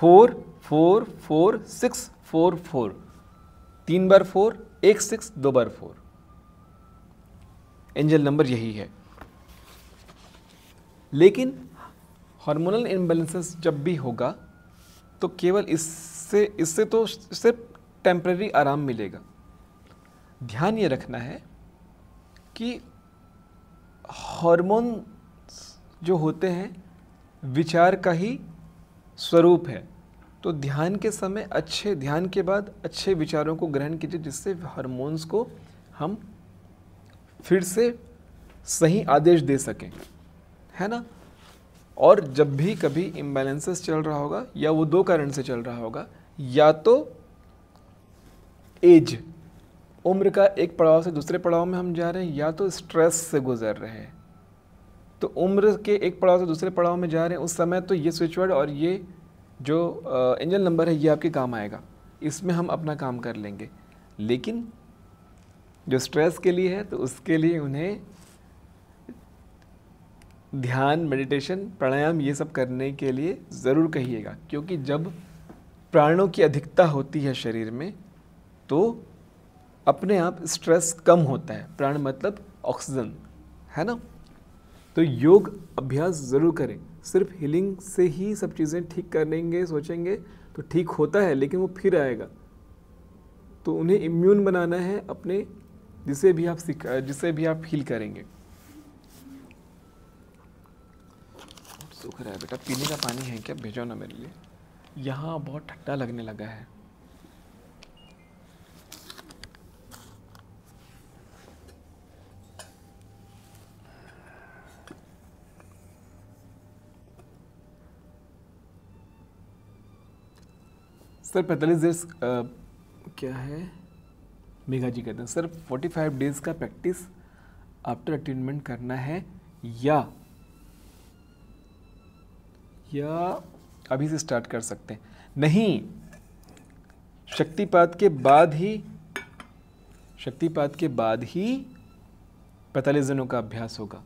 four four four six four four तीन बार फोर एक सिक्स दो बार फोर एंजल नंबर यही है लेकिन हार्मोनल इम्बेलेंसेस जब भी होगा तो केवल इससे इससे तो सिर्फ टेम्प्रेरी आराम मिलेगा ध्यान ये रखना है कि हार्मोन जो होते हैं विचार का ही स्वरूप है तो ध्यान के समय अच्छे ध्यान के बाद अच्छे विचारों को ग्रहण कीजिए जिससे हार्मोन्स को हम फिर से सही आदेश दे सकें है ना और जब भी कभी इम्बैलेंसेस चल रहा होगा या वो दो कारण से चल रहा होगा या तो एज उम्र का एक पड़ाव से दूसरे पड़ाव में हम जा रहे हैं या तो स्ट्रेस से गुजर रहे हैं तो उम्र के एक पड़ाव से दूसरे पड़ाव में जा रहे हैं उस समय तो ये स्विच वर्ड और ये जो इंजन नंबर है ये आपके काम आएगा इसमें हम अपना काम कर लेंगे लेकिन जो स्ट्रेस के लिए है तो उसके लिए उन्हें ध्यान मेडिटेशन प्राणायाम ये सब करने के लिए ज़रूर कहिएगा क्योंकि जब प्राणों की अधिकता होती है शरीर में तो अपने आप स्ट्रेस कम होता है प्राण मतलब ऑक्सीजन है ना तो योग अभ्यास ज़रूर करें सिर्फ हीलिंग से ही सब चीज़ें ठीक करेंगे सोचेंगे तो ठीक होता है लेकिन वो फिर आएगा तो उन्हें इम्यून बनाना है अपने जिसे भी आप जिसे भी आप हील करेंगे सूख रहा है बेटा पीने का पानी है क्या भेजो ना मेरे लिए यहाँ बहुत ठंडा लगने लगा है सर पैंतालीस डेज क्या है मेघा जी कहते हैं सर फोर्टी फाइव डेज का प्रैक्टिस आफ्टर अटेंडमेंट करना है या या अभी से स्टार्ट कर सकते हैं नहीं शक्तिपात के बाद ही शक्तिपात के बाद ही पैंतालीस दिनों का अभ्यास होगा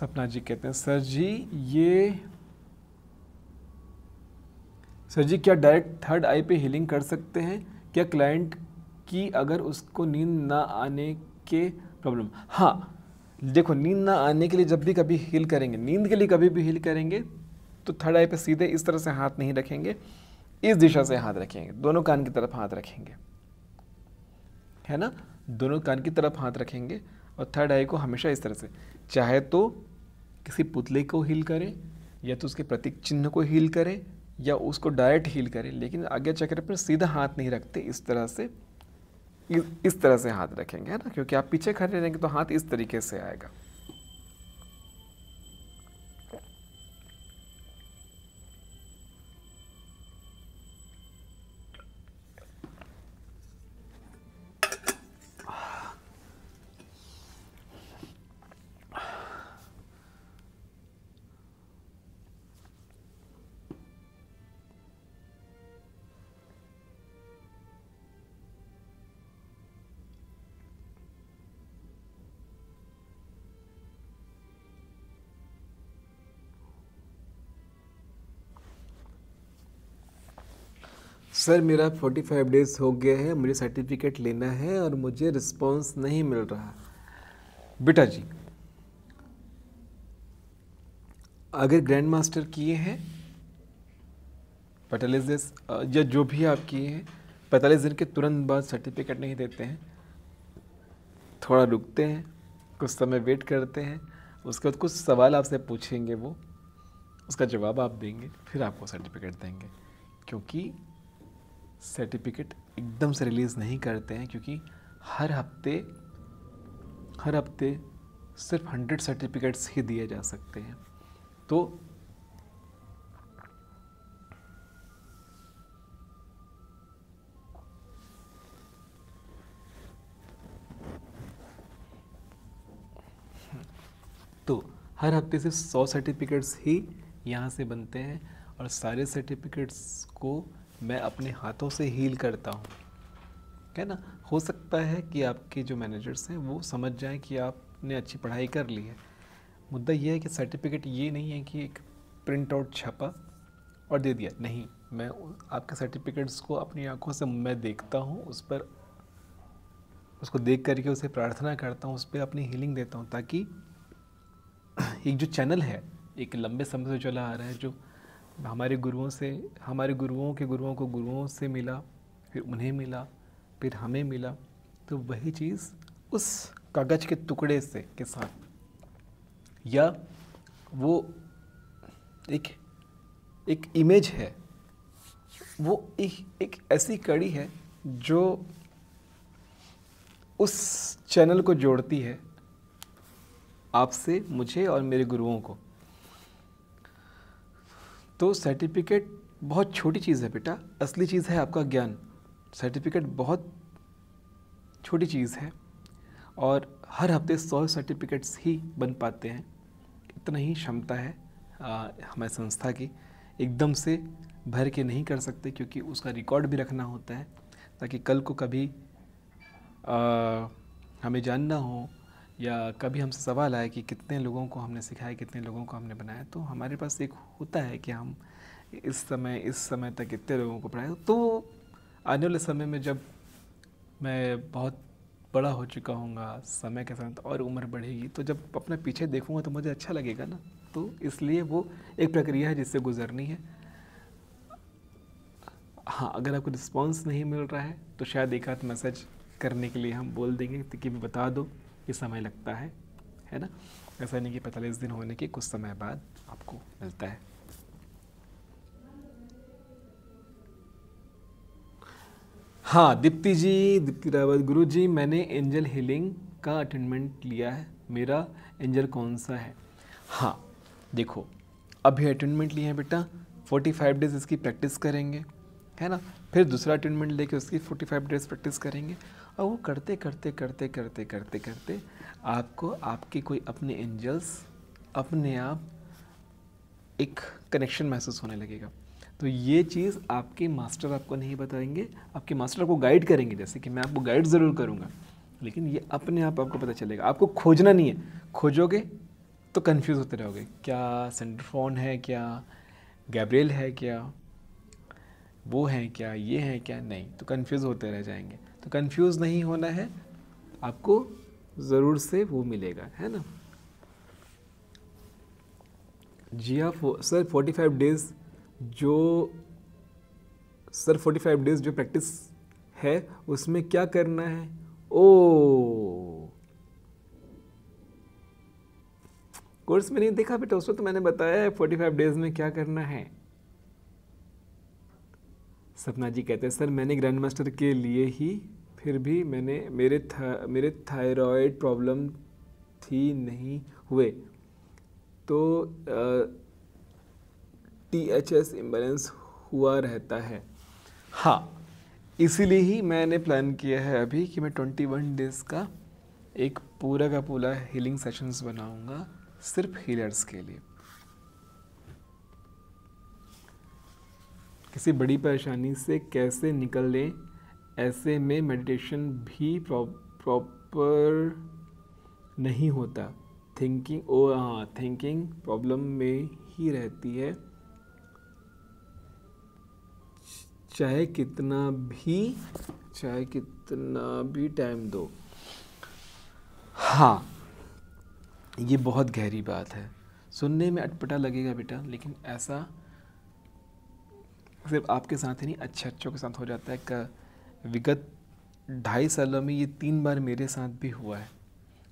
सपना जी कहते हैं सर जी ये सर जी क्या डायरेक्ट थर्ड आई पे हीलिंग कर सकते हैं क्या क्लाइंट की अगर उसको नींद ना आने के प्रॉब्लम हाँ देखो नींद ना आने के लिए जब भी कभी हील करेंगे नींद के लिए कभी भी हील करेंगे तो थर्ड आई पे सीधे इस तरह से हाथ नहीं रखेंगे इस दिशा से हाथ रखेंगे दोनों कान की तरफ हाथ रखेंगे है ना दोनों कान की तरफ हाथ रखेंगे और थर्ड आई को हमेशा इस तरह से चाहे तो किसी पुतले को हील करे या तो उसके प्रतीक चिन्ह को हील करे या उसको डायरेक्ट हील करे लेकिन आज्ञा चक्र पर सीधा हाथ नहीं रखते इस तरह से इस तरह से हाथ रखेंगे है ना क्योंकि आप पीछे खड़े रहेंगे तो हाथ इस तरीके से आएगा सर मेरा 45 डेज हो गया है मुझे सर्टिफिकेट लेना है और मुझे रिस्पांस नहीं मिल रहा बेटा जी अगर ग्रैंड मास्टर किए हैं पैंतालीस दिन या जो भी आप किए हैं पैंतालीस दिन के तुरंत बाद सर्टिफिकेट नहीं देते हैं थोड़ा रुकते हैं कुछ समय वेट करते हैं उसके बाद कुछ सवाल आपसे पूछेंगे वो उसका जवाब आप देंगे फिर आपको सर्टिफिकेट देंगे क्योंकि सर्टिफिकेट एकदम से रिलीज़ नहीं करते हैं क्योंकि हर हफ्ते हर हफ्ते सिर्फ हंड्रेड सर्टिफिकेट्स ही दिए जा सकते हैं तो तो हर हफ्ते सिर्फ सौ सर्टिफिकेट्स ही यहाँ से बनते हैं और सारे सर्टिफिकेट्स को मैं अपने हाथों से हील करता हूँ है ना हो सकता है कि आपके जो मैनेजर्स हैं वो समझ जाएं कि आपने अच्छी पढ़ाई कर ली है मुद्दा यह है कि सर्टिफिकेट ये नहीं है कि एक प्रिंट आउट छपा और दे दिया नहीं मैं आपके सर्टिफिकेट्स को अपनी आंखों से मैं देखता हूँ उस पर उसको देख करके उसे प्रार्थना करता हूँ उस पर अपनी हीलिंग देता हूँ ताकि एक जो चैनल है एक लंबे समय से चला आ रहा है जो हमारे गुरुओं से हमारे गुरुओं के गुरुओं को गुरुओं से मिला फिर उन्हें मिला फिर हमें मिला तो वही चीज़ उस कागज़ के टुकड़े से के साथ या वो एक एक इमेज है वो एक एक ऐसी कड़ी है जो उस चैनल को जोड़ती है आपसे मुझे और मेरे गुरुओं को तो सर्टिफिकेट बहुत छोटी चीज़ है बेटा असली चीज़ है आपका ज्ञान सर्टिफिकेट बहुत छोटी चीज़ है और हर हफ्ते सौ सर्टिफिकेट्स ही बन पाते हैं इतना ही क्षमता है हमारी संस्था की एकदम से भर के नहीं कर सकते क्योंकि उसका रिकॉर्ड भी रखना होता है ताकि कल को कभी आ, हमें जानना हो या कभी हमसे सवाल आया कि कितने लोगों को हमने सिखाया कितने लोगों को हमने बनाया तो हमारे पास एक होता है कि हम इस समय इस समय तक इतने लोगों को पढ़ाए तो आने वाले समय में जब मैं बहुत बड़ा हो चुका हूँ समय के साथ और उम्र बढ़ेगी तो जब अपने पीछे देखूँगा तो मुझे अच्छा लगेगा ना तो इसलिए वो एक प्रक्रिया है जिससे गुजरनी है हाँ अगर आपको रिस्पॉन्स नहीं मिल रहा है तो शायद एक आध मैसेज करने के लिए हम बोल देंगे कि बता दो ये समय लगता है है ना ऐसा नहीं कि पैंतालीस दिन होने के कुछ समय बाद आपको मिलता है हाँ दीप्ति जी दीप्ति रावत गुरु जी मैंने एंजल हीलिंग का अटेंडमेंट लिया है मेरा एंजल कौन सा है हाँ देखो अभी अटेंडमेंट लिए है बेटा 45 डेज इसकी प्रैक्टिस करेंगे है ना फिर दूसरा अटेंडमेंट लेके उसकी 45 डेज प्रैक्टिस करेंगे और वो करते करते करते करते करते करते आपको आपके कोई अपने एंजल्स अपने आप एक कनेक्शन महसूस होने लगेगा तो ये चीज़ आपके मास्टर आपको नहीं बताएंगे आपके मास्टर आपको गाइड करेंगे जैसे कि मैं आपको गाइड ज़रूर करूँगा लेकिन ये अपने आप आपको पता चलेगा आपको खोजना नहीं है खोजोगे तो कंफ्यूज होते रहोगे क्या सेंटरफोन है क्या गैब्रियल है क्या वो हैं क्या ये हैं क्या नहीं तो कंफ्यूज होते रह जाएंगे तो कंफ्यूज नहीं होना है आपको ज़रूर से वो मिलेगा है ना जी हाँ सर 45 डेज़ जो सर 45 डेज़ जो प्रैक्टिस है उसमें क्या करना है ओ कोर्स में नहीं देखा बेटा उसमें तो मैंने बताया है 45 डेज़ में क्या करना है सपना जी कहते हैं सर मैंने ग्रैंड मास्टर के लिए ही फिर भी मैंने मेरे था, मेरे थायराइड प्रॉब्लम थी नहीं हुए तो टी एच एस इम्बेलेंस हुआ रहता है हाँ इसीलिए ही मैंने प्लान किया है अभी कि मैं ट्वेंटी वन डेज़ का एक पूरा का पूरा हीलिंग सेशंस बनाऊंगा सिर्फ हीलर्स के लिए किसी बड़ी परेशानी से कैसे निकल लें ऐसे में मेडिटेशन भी प्रॉपर नहीं होता थिंकिंग ओ हाँ थिंकिंग प्रॉब्लम में ही रहती है चाहे कितना भी चाहे कितना भी टाइम दो हाँ ये बहुत गहरी बात है सुनने में अटपटा लगेगा बेटा लेकिन ऐसा सिर्फ आपके साथ ही नहीं अच्छे अच्छों के साथ हो जाता है का विगत ढाई सालों में ये तीन बार मेरे साथ भी हुआ है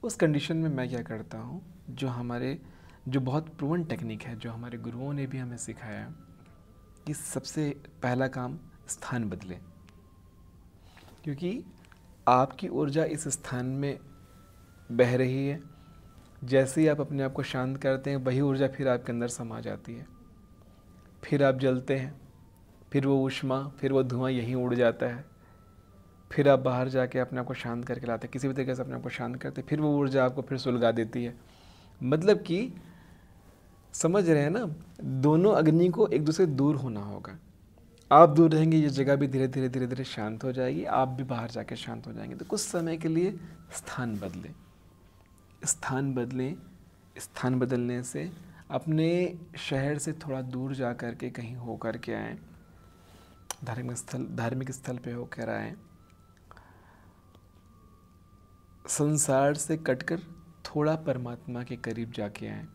उस कंडीशन में मैं क्या करता हूँ जो हमारे जो बहुत प्रूवन टेक्निक है जो हमारे गुरुओं ने भी हमें सिखाया है कि सबसे पहला काम स्थान बदले क्योंकि आपकी ऊर्जा इस स्थान में बह रही है जैसे ही आप अपने आप को शांत करते हैं वही ऊर्जा फिर आपके अंदर समा जाती है फिर आप जलते हैं फिर वो ऊष्मा फिर वो धुआं यहीं उड़ जाता है फिर आप बाहर जाके अपने आप को शांत करके लाते हैं किसी भी तरीके से अपने आप को शांत करते फिर वो ऊर्जा आपको फिर सुलगा देती है मतलब कि समझ रहे हैं ना दोनों अग्नि को एक दूसरे दूर होना होगा आप दूर रहेंगे ये जगह भी धीरे धीरे धीरे धीरे शांत हो जाएगी आप भी बाहर जाके शांत हो जाएंगे तो कुछ समय के लिए स्थान बदलें स्थान बदलें स्थान बदलने से अपने शहर से थोड़ा दूर जा कर के कहीं हो कर के आएँ धार्मिक स्थल धार्मिक स्थल पे हो रहा है संसार से कटकर थोड़ा परमात्मा के करीब जाके आए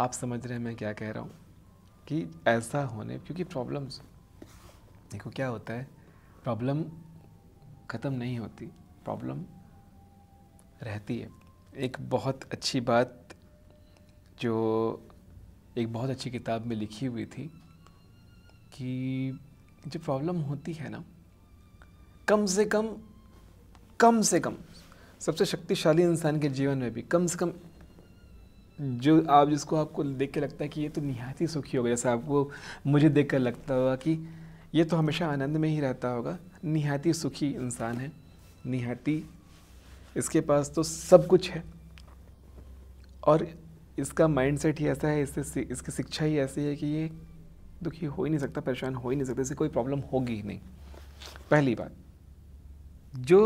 आप समझ रहे हैं मैं क्या कह रहा हूँ कि ऐसा होने क्योंकि प्रॉब्लम्स देखो क्या होता है प्रॉब्लम ख़त्म नहीं होती प्रॉब्लम रहती है एक बहुत अच्छी बात जो एक बहुत अच्छी किताब में लिखी हुई थी कि जो प्रॉब्लम होती है ना कम से कम कम से कम सबसे शक्तिशाली इंसान के जीवन में भी कम से कम जो आप जिसको आपको देख के लगता है कि ये तो निहायत ही सुखी होगा जैसे आपको मुझे देख कर लगता होगा कि ये तो हमेशा आनंद में ही रहता होगा निहायत ही सुखी इंसान है निहायत ही इसके पास तो सब कुछ है और इसका माइंडसेट ही ऐसा है इससे इसकी शिक्षा ही ऐसी है कि ये दुखी हो ही नहीं सकता परेशान हो ही नहीं सकता इसे कोई प्रॉब्लम होगी ही नहीं पहली बात जो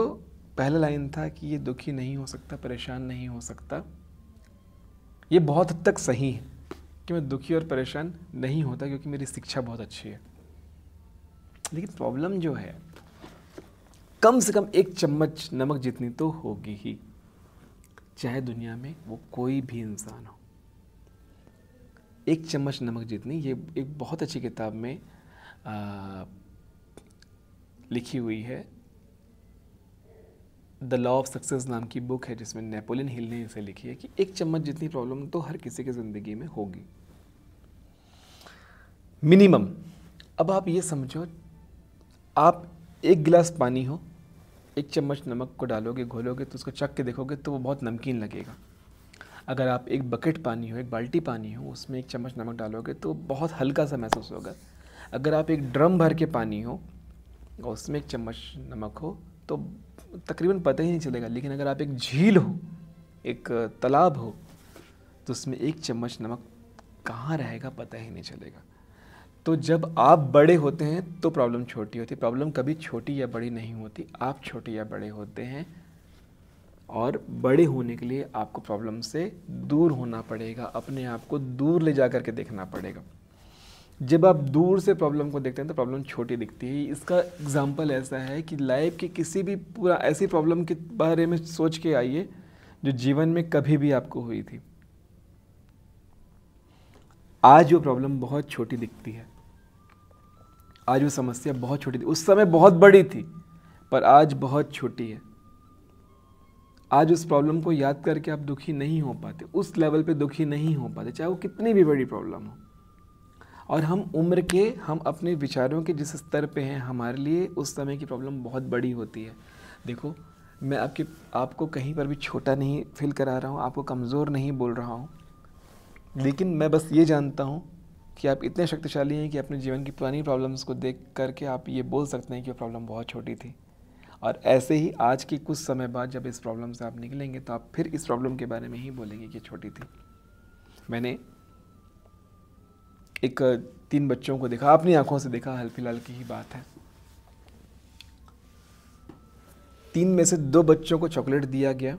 पहला लाइन था कि ये दुखी नहीं हो सकता परेशान नहीं हो सकता ये बहुत हद तक सही है कि मैं दुखी और परेशान नहीं होता क्योंकि मेरी शिक्षा बहुत अच्छी है लेकिन प्रॉब्लम जो है कम से कम एक चम्मच नमक जितनी तो होगी ही चाहे दुनिया में वो कोई भी इंसान हो एक चम्मच नमक जितनी ये एक बहुत अच्छी किताब में आ, लिखी हुई है द लॉ ऑफ सक्सेस नाम की बुक है जिसमें नेपोलियन हिल ने इसे लिखी है कि एक चम्मच जितनी प्रॉब्लम तो हर किसी की ज़िंदगी में होगी मिनिमम अब आप ये समझो आप एक गिलास पानी हो एक चम्मच नमक को डालोगे घोलोगे तो उसको चख के देखोगे तो वो बहुत नमकीन लगेगा अगर आप एक बकेट पानी हो एक बाल्टी पानी हो उसमें एक चम्मच नमक डालोगे तो बहुत हल्का सा महसूस होगा अगर आप एक ड्रम भर के पानी हो और उसमें एक चम्मच नमक हो तो तकरीबन पता ही नहीं चलेगा लेकिन अगर आप एक झील हो एक तालाब हो तो उसमें एक चम्मच नमक कहाँ रहेगा पता ही नहीं चलेगा तो जब आप बड़े होते हैं तो प्रॉब्लम छोटी होती है प्रॉब्लम कभी छोटी या बड़ी नहीं होती आप छोटे या बड़े होते हैं और बड़े होने के लिए आपको प्रॉब्लम से दूर होना पड़ेगा अपने आप को दूर ले जा करके देखना पड़ेगा जब आप दूर से प्रॉब्लम को देखते हैं तो प्रॉब्लम छोटी दिखती है इसका एग्जाम्पल ऐसा है कि लाइफ के किसी भी पूरा ऐसी प्रॉब्लम के बारे में सोच के आइए जो जीवन में कभी भी आपको हुई थी आज वो प्रॉब्लम बहुत छोटी दिखती है आज वो समस्या बहुत छोटी थी उस समय बहुत बड़ी थी पर आज बहुत छोटी है आज उस प्रॉब्लम को याद करके आप दुखी नहीं हो पाते उस लेवल पे दुखी नहीं हो पाते चाहे वो कितनी भी बड़ी प्रॉब्लम हो और हम उम्र के हम अपने विचारों के जिस स्तर पे हैं हमारे लिए उस समय की प्रॉब्लम बहुत बड़ी होती है देखो मैं आपके आपको कहीं पर भी छोटा नहीं फील करा रहा हूँ आपको कमज़ोर नहीं बोल रहा हूँ लेकिन मैं बस ये जानता हूँ कि आप इतने शक्तिशाली हैं कि अपने जीवन की पुरानी प्रॉब्लम्स को देख करके आप ये बोल सकते हैं कि वो प्रॉब्लम बहुत छोटी थी और ऐसे ही आज के कुछ समय बाद जब इस प्रॉब्लम से आप निकलेंगे तो आप फिर इस प्रॉब्लम के बारे में ही बोलेंगे कि छोटी थी मैंने एक तीन बच्चों को देखा अपनी आंखों से देखा हाल फिलहाल की ही बात है तीन में से दो बच्चों को चॉकलेट दिया गया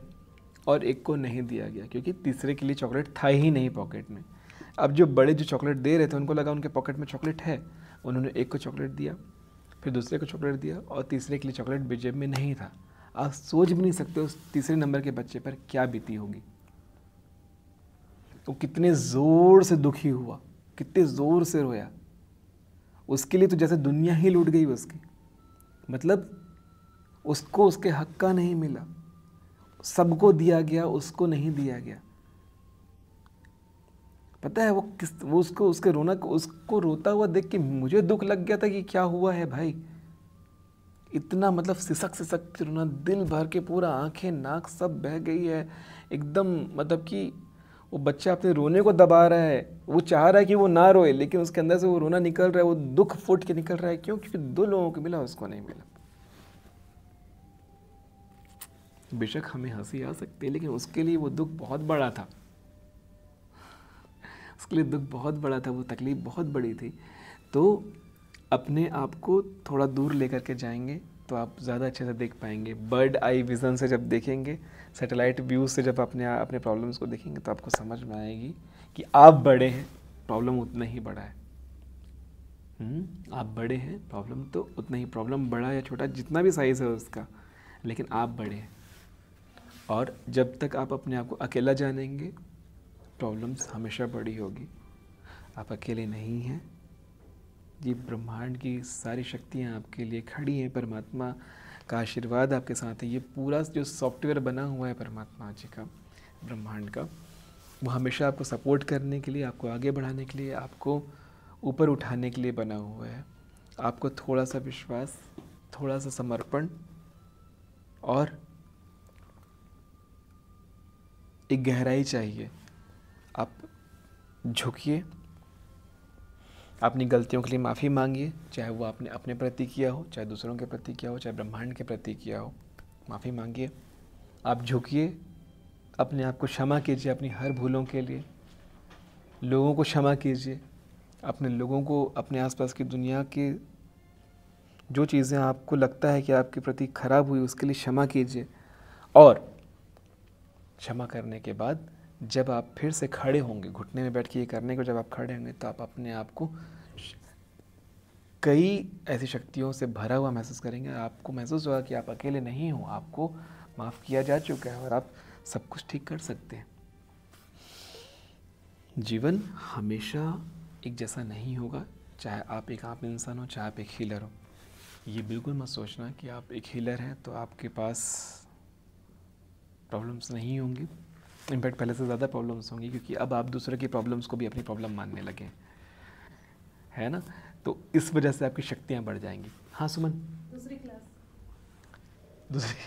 और एक को नहीं दिया गया क्योंकि तीसरे के लिए चॉकलेट था ही नहीं पॉकेट में अब जो बड़े जो चॉकलेट दे रहे थे उनको लगा उनके पॉकेट में चॉकलेट है उन्होंने एक को चॉकलेट दिया फिर दूसरे को चॉकलेट दिया और तीसरे के लिए चॉकलेट जेब में नहीं था आप सोच भी नहीं सकते उस तीसरे नंबर के बच्चे पर क्या बीती होगी वो तो कितने ज़ोर से दुखी हुआ कितने ज़ोर से रोया उसके लिए तो जैसे दुनिया ही लूट गई उसकी मतलब उसको उसके हक का नहीं मिला सबको दिया गया उसको नहीं दिया गया पता है वो किस वो उसको उसके रोना को उसको रोता हुआ देख के मुझे दुख लग गया था कि क्या हुआ है भाई इतना मतलब सिसक सिसक के रोना दिल भर के पूरा आंखें नाक सब बह गई है एकदम मतलब कि वो बच्चा अपने रोने को दबा रहा है वो चाह रहा है कि वो ना रोए लेकिन उसके अंदर से वो रोना निकल रहा है वो दुख फूट के निकल रहा है क्यों क्योंकि दो लोगों को मिला उसको नहीं मिला बेशक हमें हंसी आ सकती है लेकिन उसके लिए वो दुख बहुत बड़ा था उसके लिए दुख बहुत बड़ा था वो तकलीफ़ बहुत बड़ी थी तो अपने आप को थोड़ा दूर लेकर के जाएंगे तो आप ज़्यादा अच्छे से देख पाएंगे बर्ड आई विज़न से जब देखेंगे सैटेलाइट व्यू से जब अपने अपने प्रॉब्लम्स को देखेंगे तो आपको समझ में आएगी कि आप बड़े हैं प्रॉब्लम उतना ही बड़ा है हम्म, आप बड़े हैं प्रॉब्लम तो उतना ही प्रॉब्लम बड़ा या छोटा जितना भी साइज़ है उसका लेकिन आप बड़े हैं और जब तक आप अपने आप को अकेला जानेंगे प्रॉब्लम्स हमेशा बड़ी होगी आप अकेले नहीं हैं जी ब्रह्मांड की सारी शक्तियाँ आपके लिए खड़ी हैं परमात्मा का आशीर्वाद आपके साथ है ये पूरा जो सॉफ्टवेयर बना हुआ है परमात्मा जी का ब्रह्मांड का वो हमेशा आपको सपोर्ट करने के लिए आपको आगे बढ़ाने के लिए आपको ऊपर उठाने के लिए बना हुआ है आपको थोड़ा सा विश्वास थोड़ा सा समर्पण और एक गहराई चाहिए आप झुकिए अपनी गलतियों के लिए माफ़ी मांगिए चाहे वो आपने अपने प्रति किया हो चाहे दूसरों के प्रति किया हो चाहे ब्रह्मांड के प्रति किया हो माफ़ी मांगिए आप झुकिए अपने आप को क्षमा कीजिए अपनी हर भूलों के लिए लोगों को क्षमा कीजिए अपने लोगों को अपने आसपास की दुनिया के जो चीज़ें आपको लगता है कि आपके प्रति खराब हुई उसके लिए क्षमा कीजिए और क्षमा करने के बाद जब आप फिर से खड़े होंगे घुटने में बैठ के ये करने को जब आप खड़े होंगे तो आप अपने आप को कई ऐसी शक्तियों से भरा हुआ महसूस करेंगे आपको महसूस होगा कि आप अकेले नहीं हो आपको माफ़ किया जा चुका है और आप सब कुछ ठीक कर सकते हैं जीवन हमेशा एक जैसा नहीं होगा चाहे आप एक आम इंसान हो चाहे आप एक हीलर हो ये बिल्कुल मत सोचना कि आप एक हीलर हैं तो आपके पास प्रॉब्लम्स नहीं होंगी इनफैक्ट पहले से ज़्यादा प्रॉब्लम्स होंगी क्योंकि अब आप दूसरे की प्रॉब्लम्स को भी अपनी प्रॉब्लम मानने लगे है ना तो इस वजह से आपकी शक्तियाँ बढ़ जाएंगी हाँ सुमन दूसरी क्लास दूसरी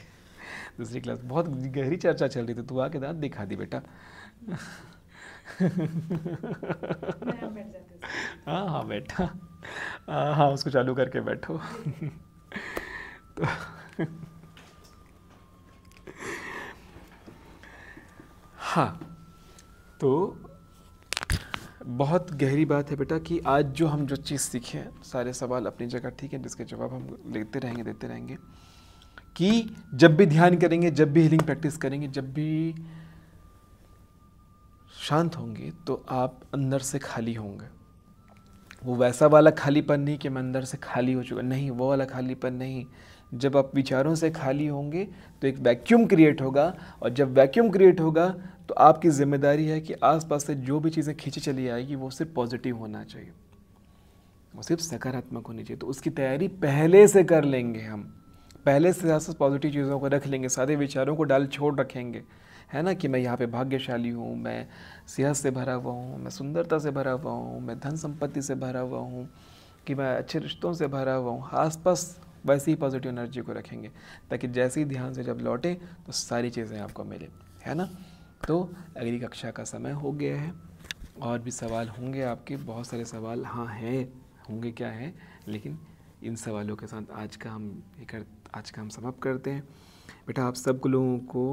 दूसरी क्लास बहुत गहरी चर्चा चल रही थी तू आके दांत दिखा दी बेटा हाँ हाँ बेटा हाँ, हाँ उसको चालू करके बैठो तो हाँ तो बहुत गहरी बात है बेटा कि आज जो हम जो चीज़ सीखे सारे सवाल अपनी जगह ठीक है जिसके जवाब हम देते रहेंगे देते रहेंगे कि जब भी ध्यान करेंगे जब भी हीलिंग प्रैक्टिस करेंगे जब भी शांत होंगे तो आप अंदर से खाली होंगे वो वैसा वाला खालीपन नहीं कि मैं अंदर से खाली हो चुका नहीं वो वाला खालीपन नहीं जब आप विचारों से खाली होंगे तो एक वैक्यूम क्रिएट होगा और जब वैक्यूम क्रिएट होगा तो आपकी जिम्मेदारी है कि आसपास से जो भी चीज़ें खींची चली आएगी वो सिर्फ पॉजिटिव होना चाहिए वो सिर्फ सकारात्मक होनी चाहिए तो उसकी तैयारी पहले से कर लेंगे हम पहले से ज़्यादा पॉजिटिव चीज़ों को रख लेंगे सारे विचारों को डाल छोड़ रखेंगे है ना कि मैं यहाँ पे भाग्यशाली हूँ मैं सेहत से भरा हुआ हूँ मैं सुंदरता से भरा हुआ हूँ मैं धन संपत्ति से भरा हुआ हूँ कि मैं अच्छे रिश्तों से भरा हुआ हूँ आसपास वैसी ही पॉजिटिव एनर्जी को रखेंगे ताकि जैसे ही ध्यान से जब लौटें तो सारी चीज़ें आपको मिले है ना तो अगली कक्षा का समय हो गया है और भी सवाल होंगे आपके बहुत सारे सवाल हाँ हैं होंगे क्या है लेकिन इन सवालों के साथ आज का हम कर आज का हम समाप्त करते हैं बेटा आप सब लोगों को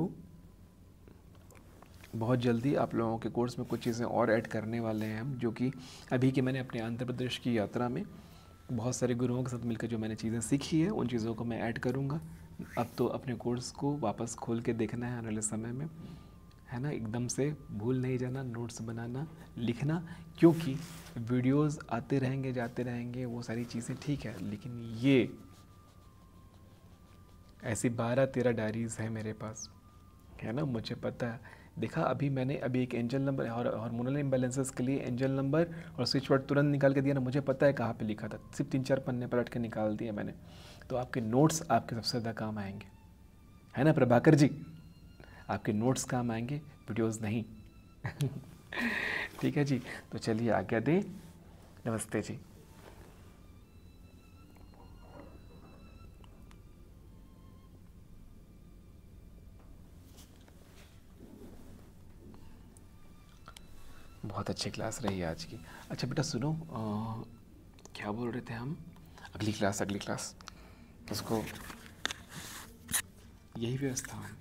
बहुत जल्दी आप लोगों के कोर्स में कुछ चीज़ें और ऐड करने वाले हैं हम जो कि अभी के मैंने अपने आंध्र प्रदेश की यात्रा में बहुत सारे गुरुओं के साथ मिलकर जो मैंने चीज़ें सीखी है उन चीज़ों को मैं ऐड करूँगा अब तो अपने कोर्स को वापस खोल के देखना है आने वाले समय में है ना एकदम से भूल नहीं जाना नोट्स बनाना लिखना क्योंकि वीडियोस आते रहेंगे जाते रहेंगे वो सारी चीज़ें ठीक है लेकिन ये ऐसी बारह तेरह डायरीज़ हैं मेरे पास है ना मुझे पता है देखा अभी मैंने अभी एक एंजल नंबर और हार्मोनल इम्बेलेंसेस के लिए एंजल नंबर और स्विच वर्ड तुरंत निकाल के दिया ना मुझे पता है कहाँ पे लिखा था सिर्फ तीन चार पन्ने पलट के निकाल दिया मैंने तो आपके नोट्स आपके सबसे ज़्यादा काम आएंगे है ना प्रभाकर जी आपके नोट्स काम आएंगे वीडियोस नहीं ठीक है जी तो चलिए आज्ञा दें नमस्ते जी बहुत अच्छी क्लास रही आज की अच्छा बेटा सुनो आ, क्या बोल रहे थे हम अगली क्लास अगली क्लास उसको यही व्यवस्था है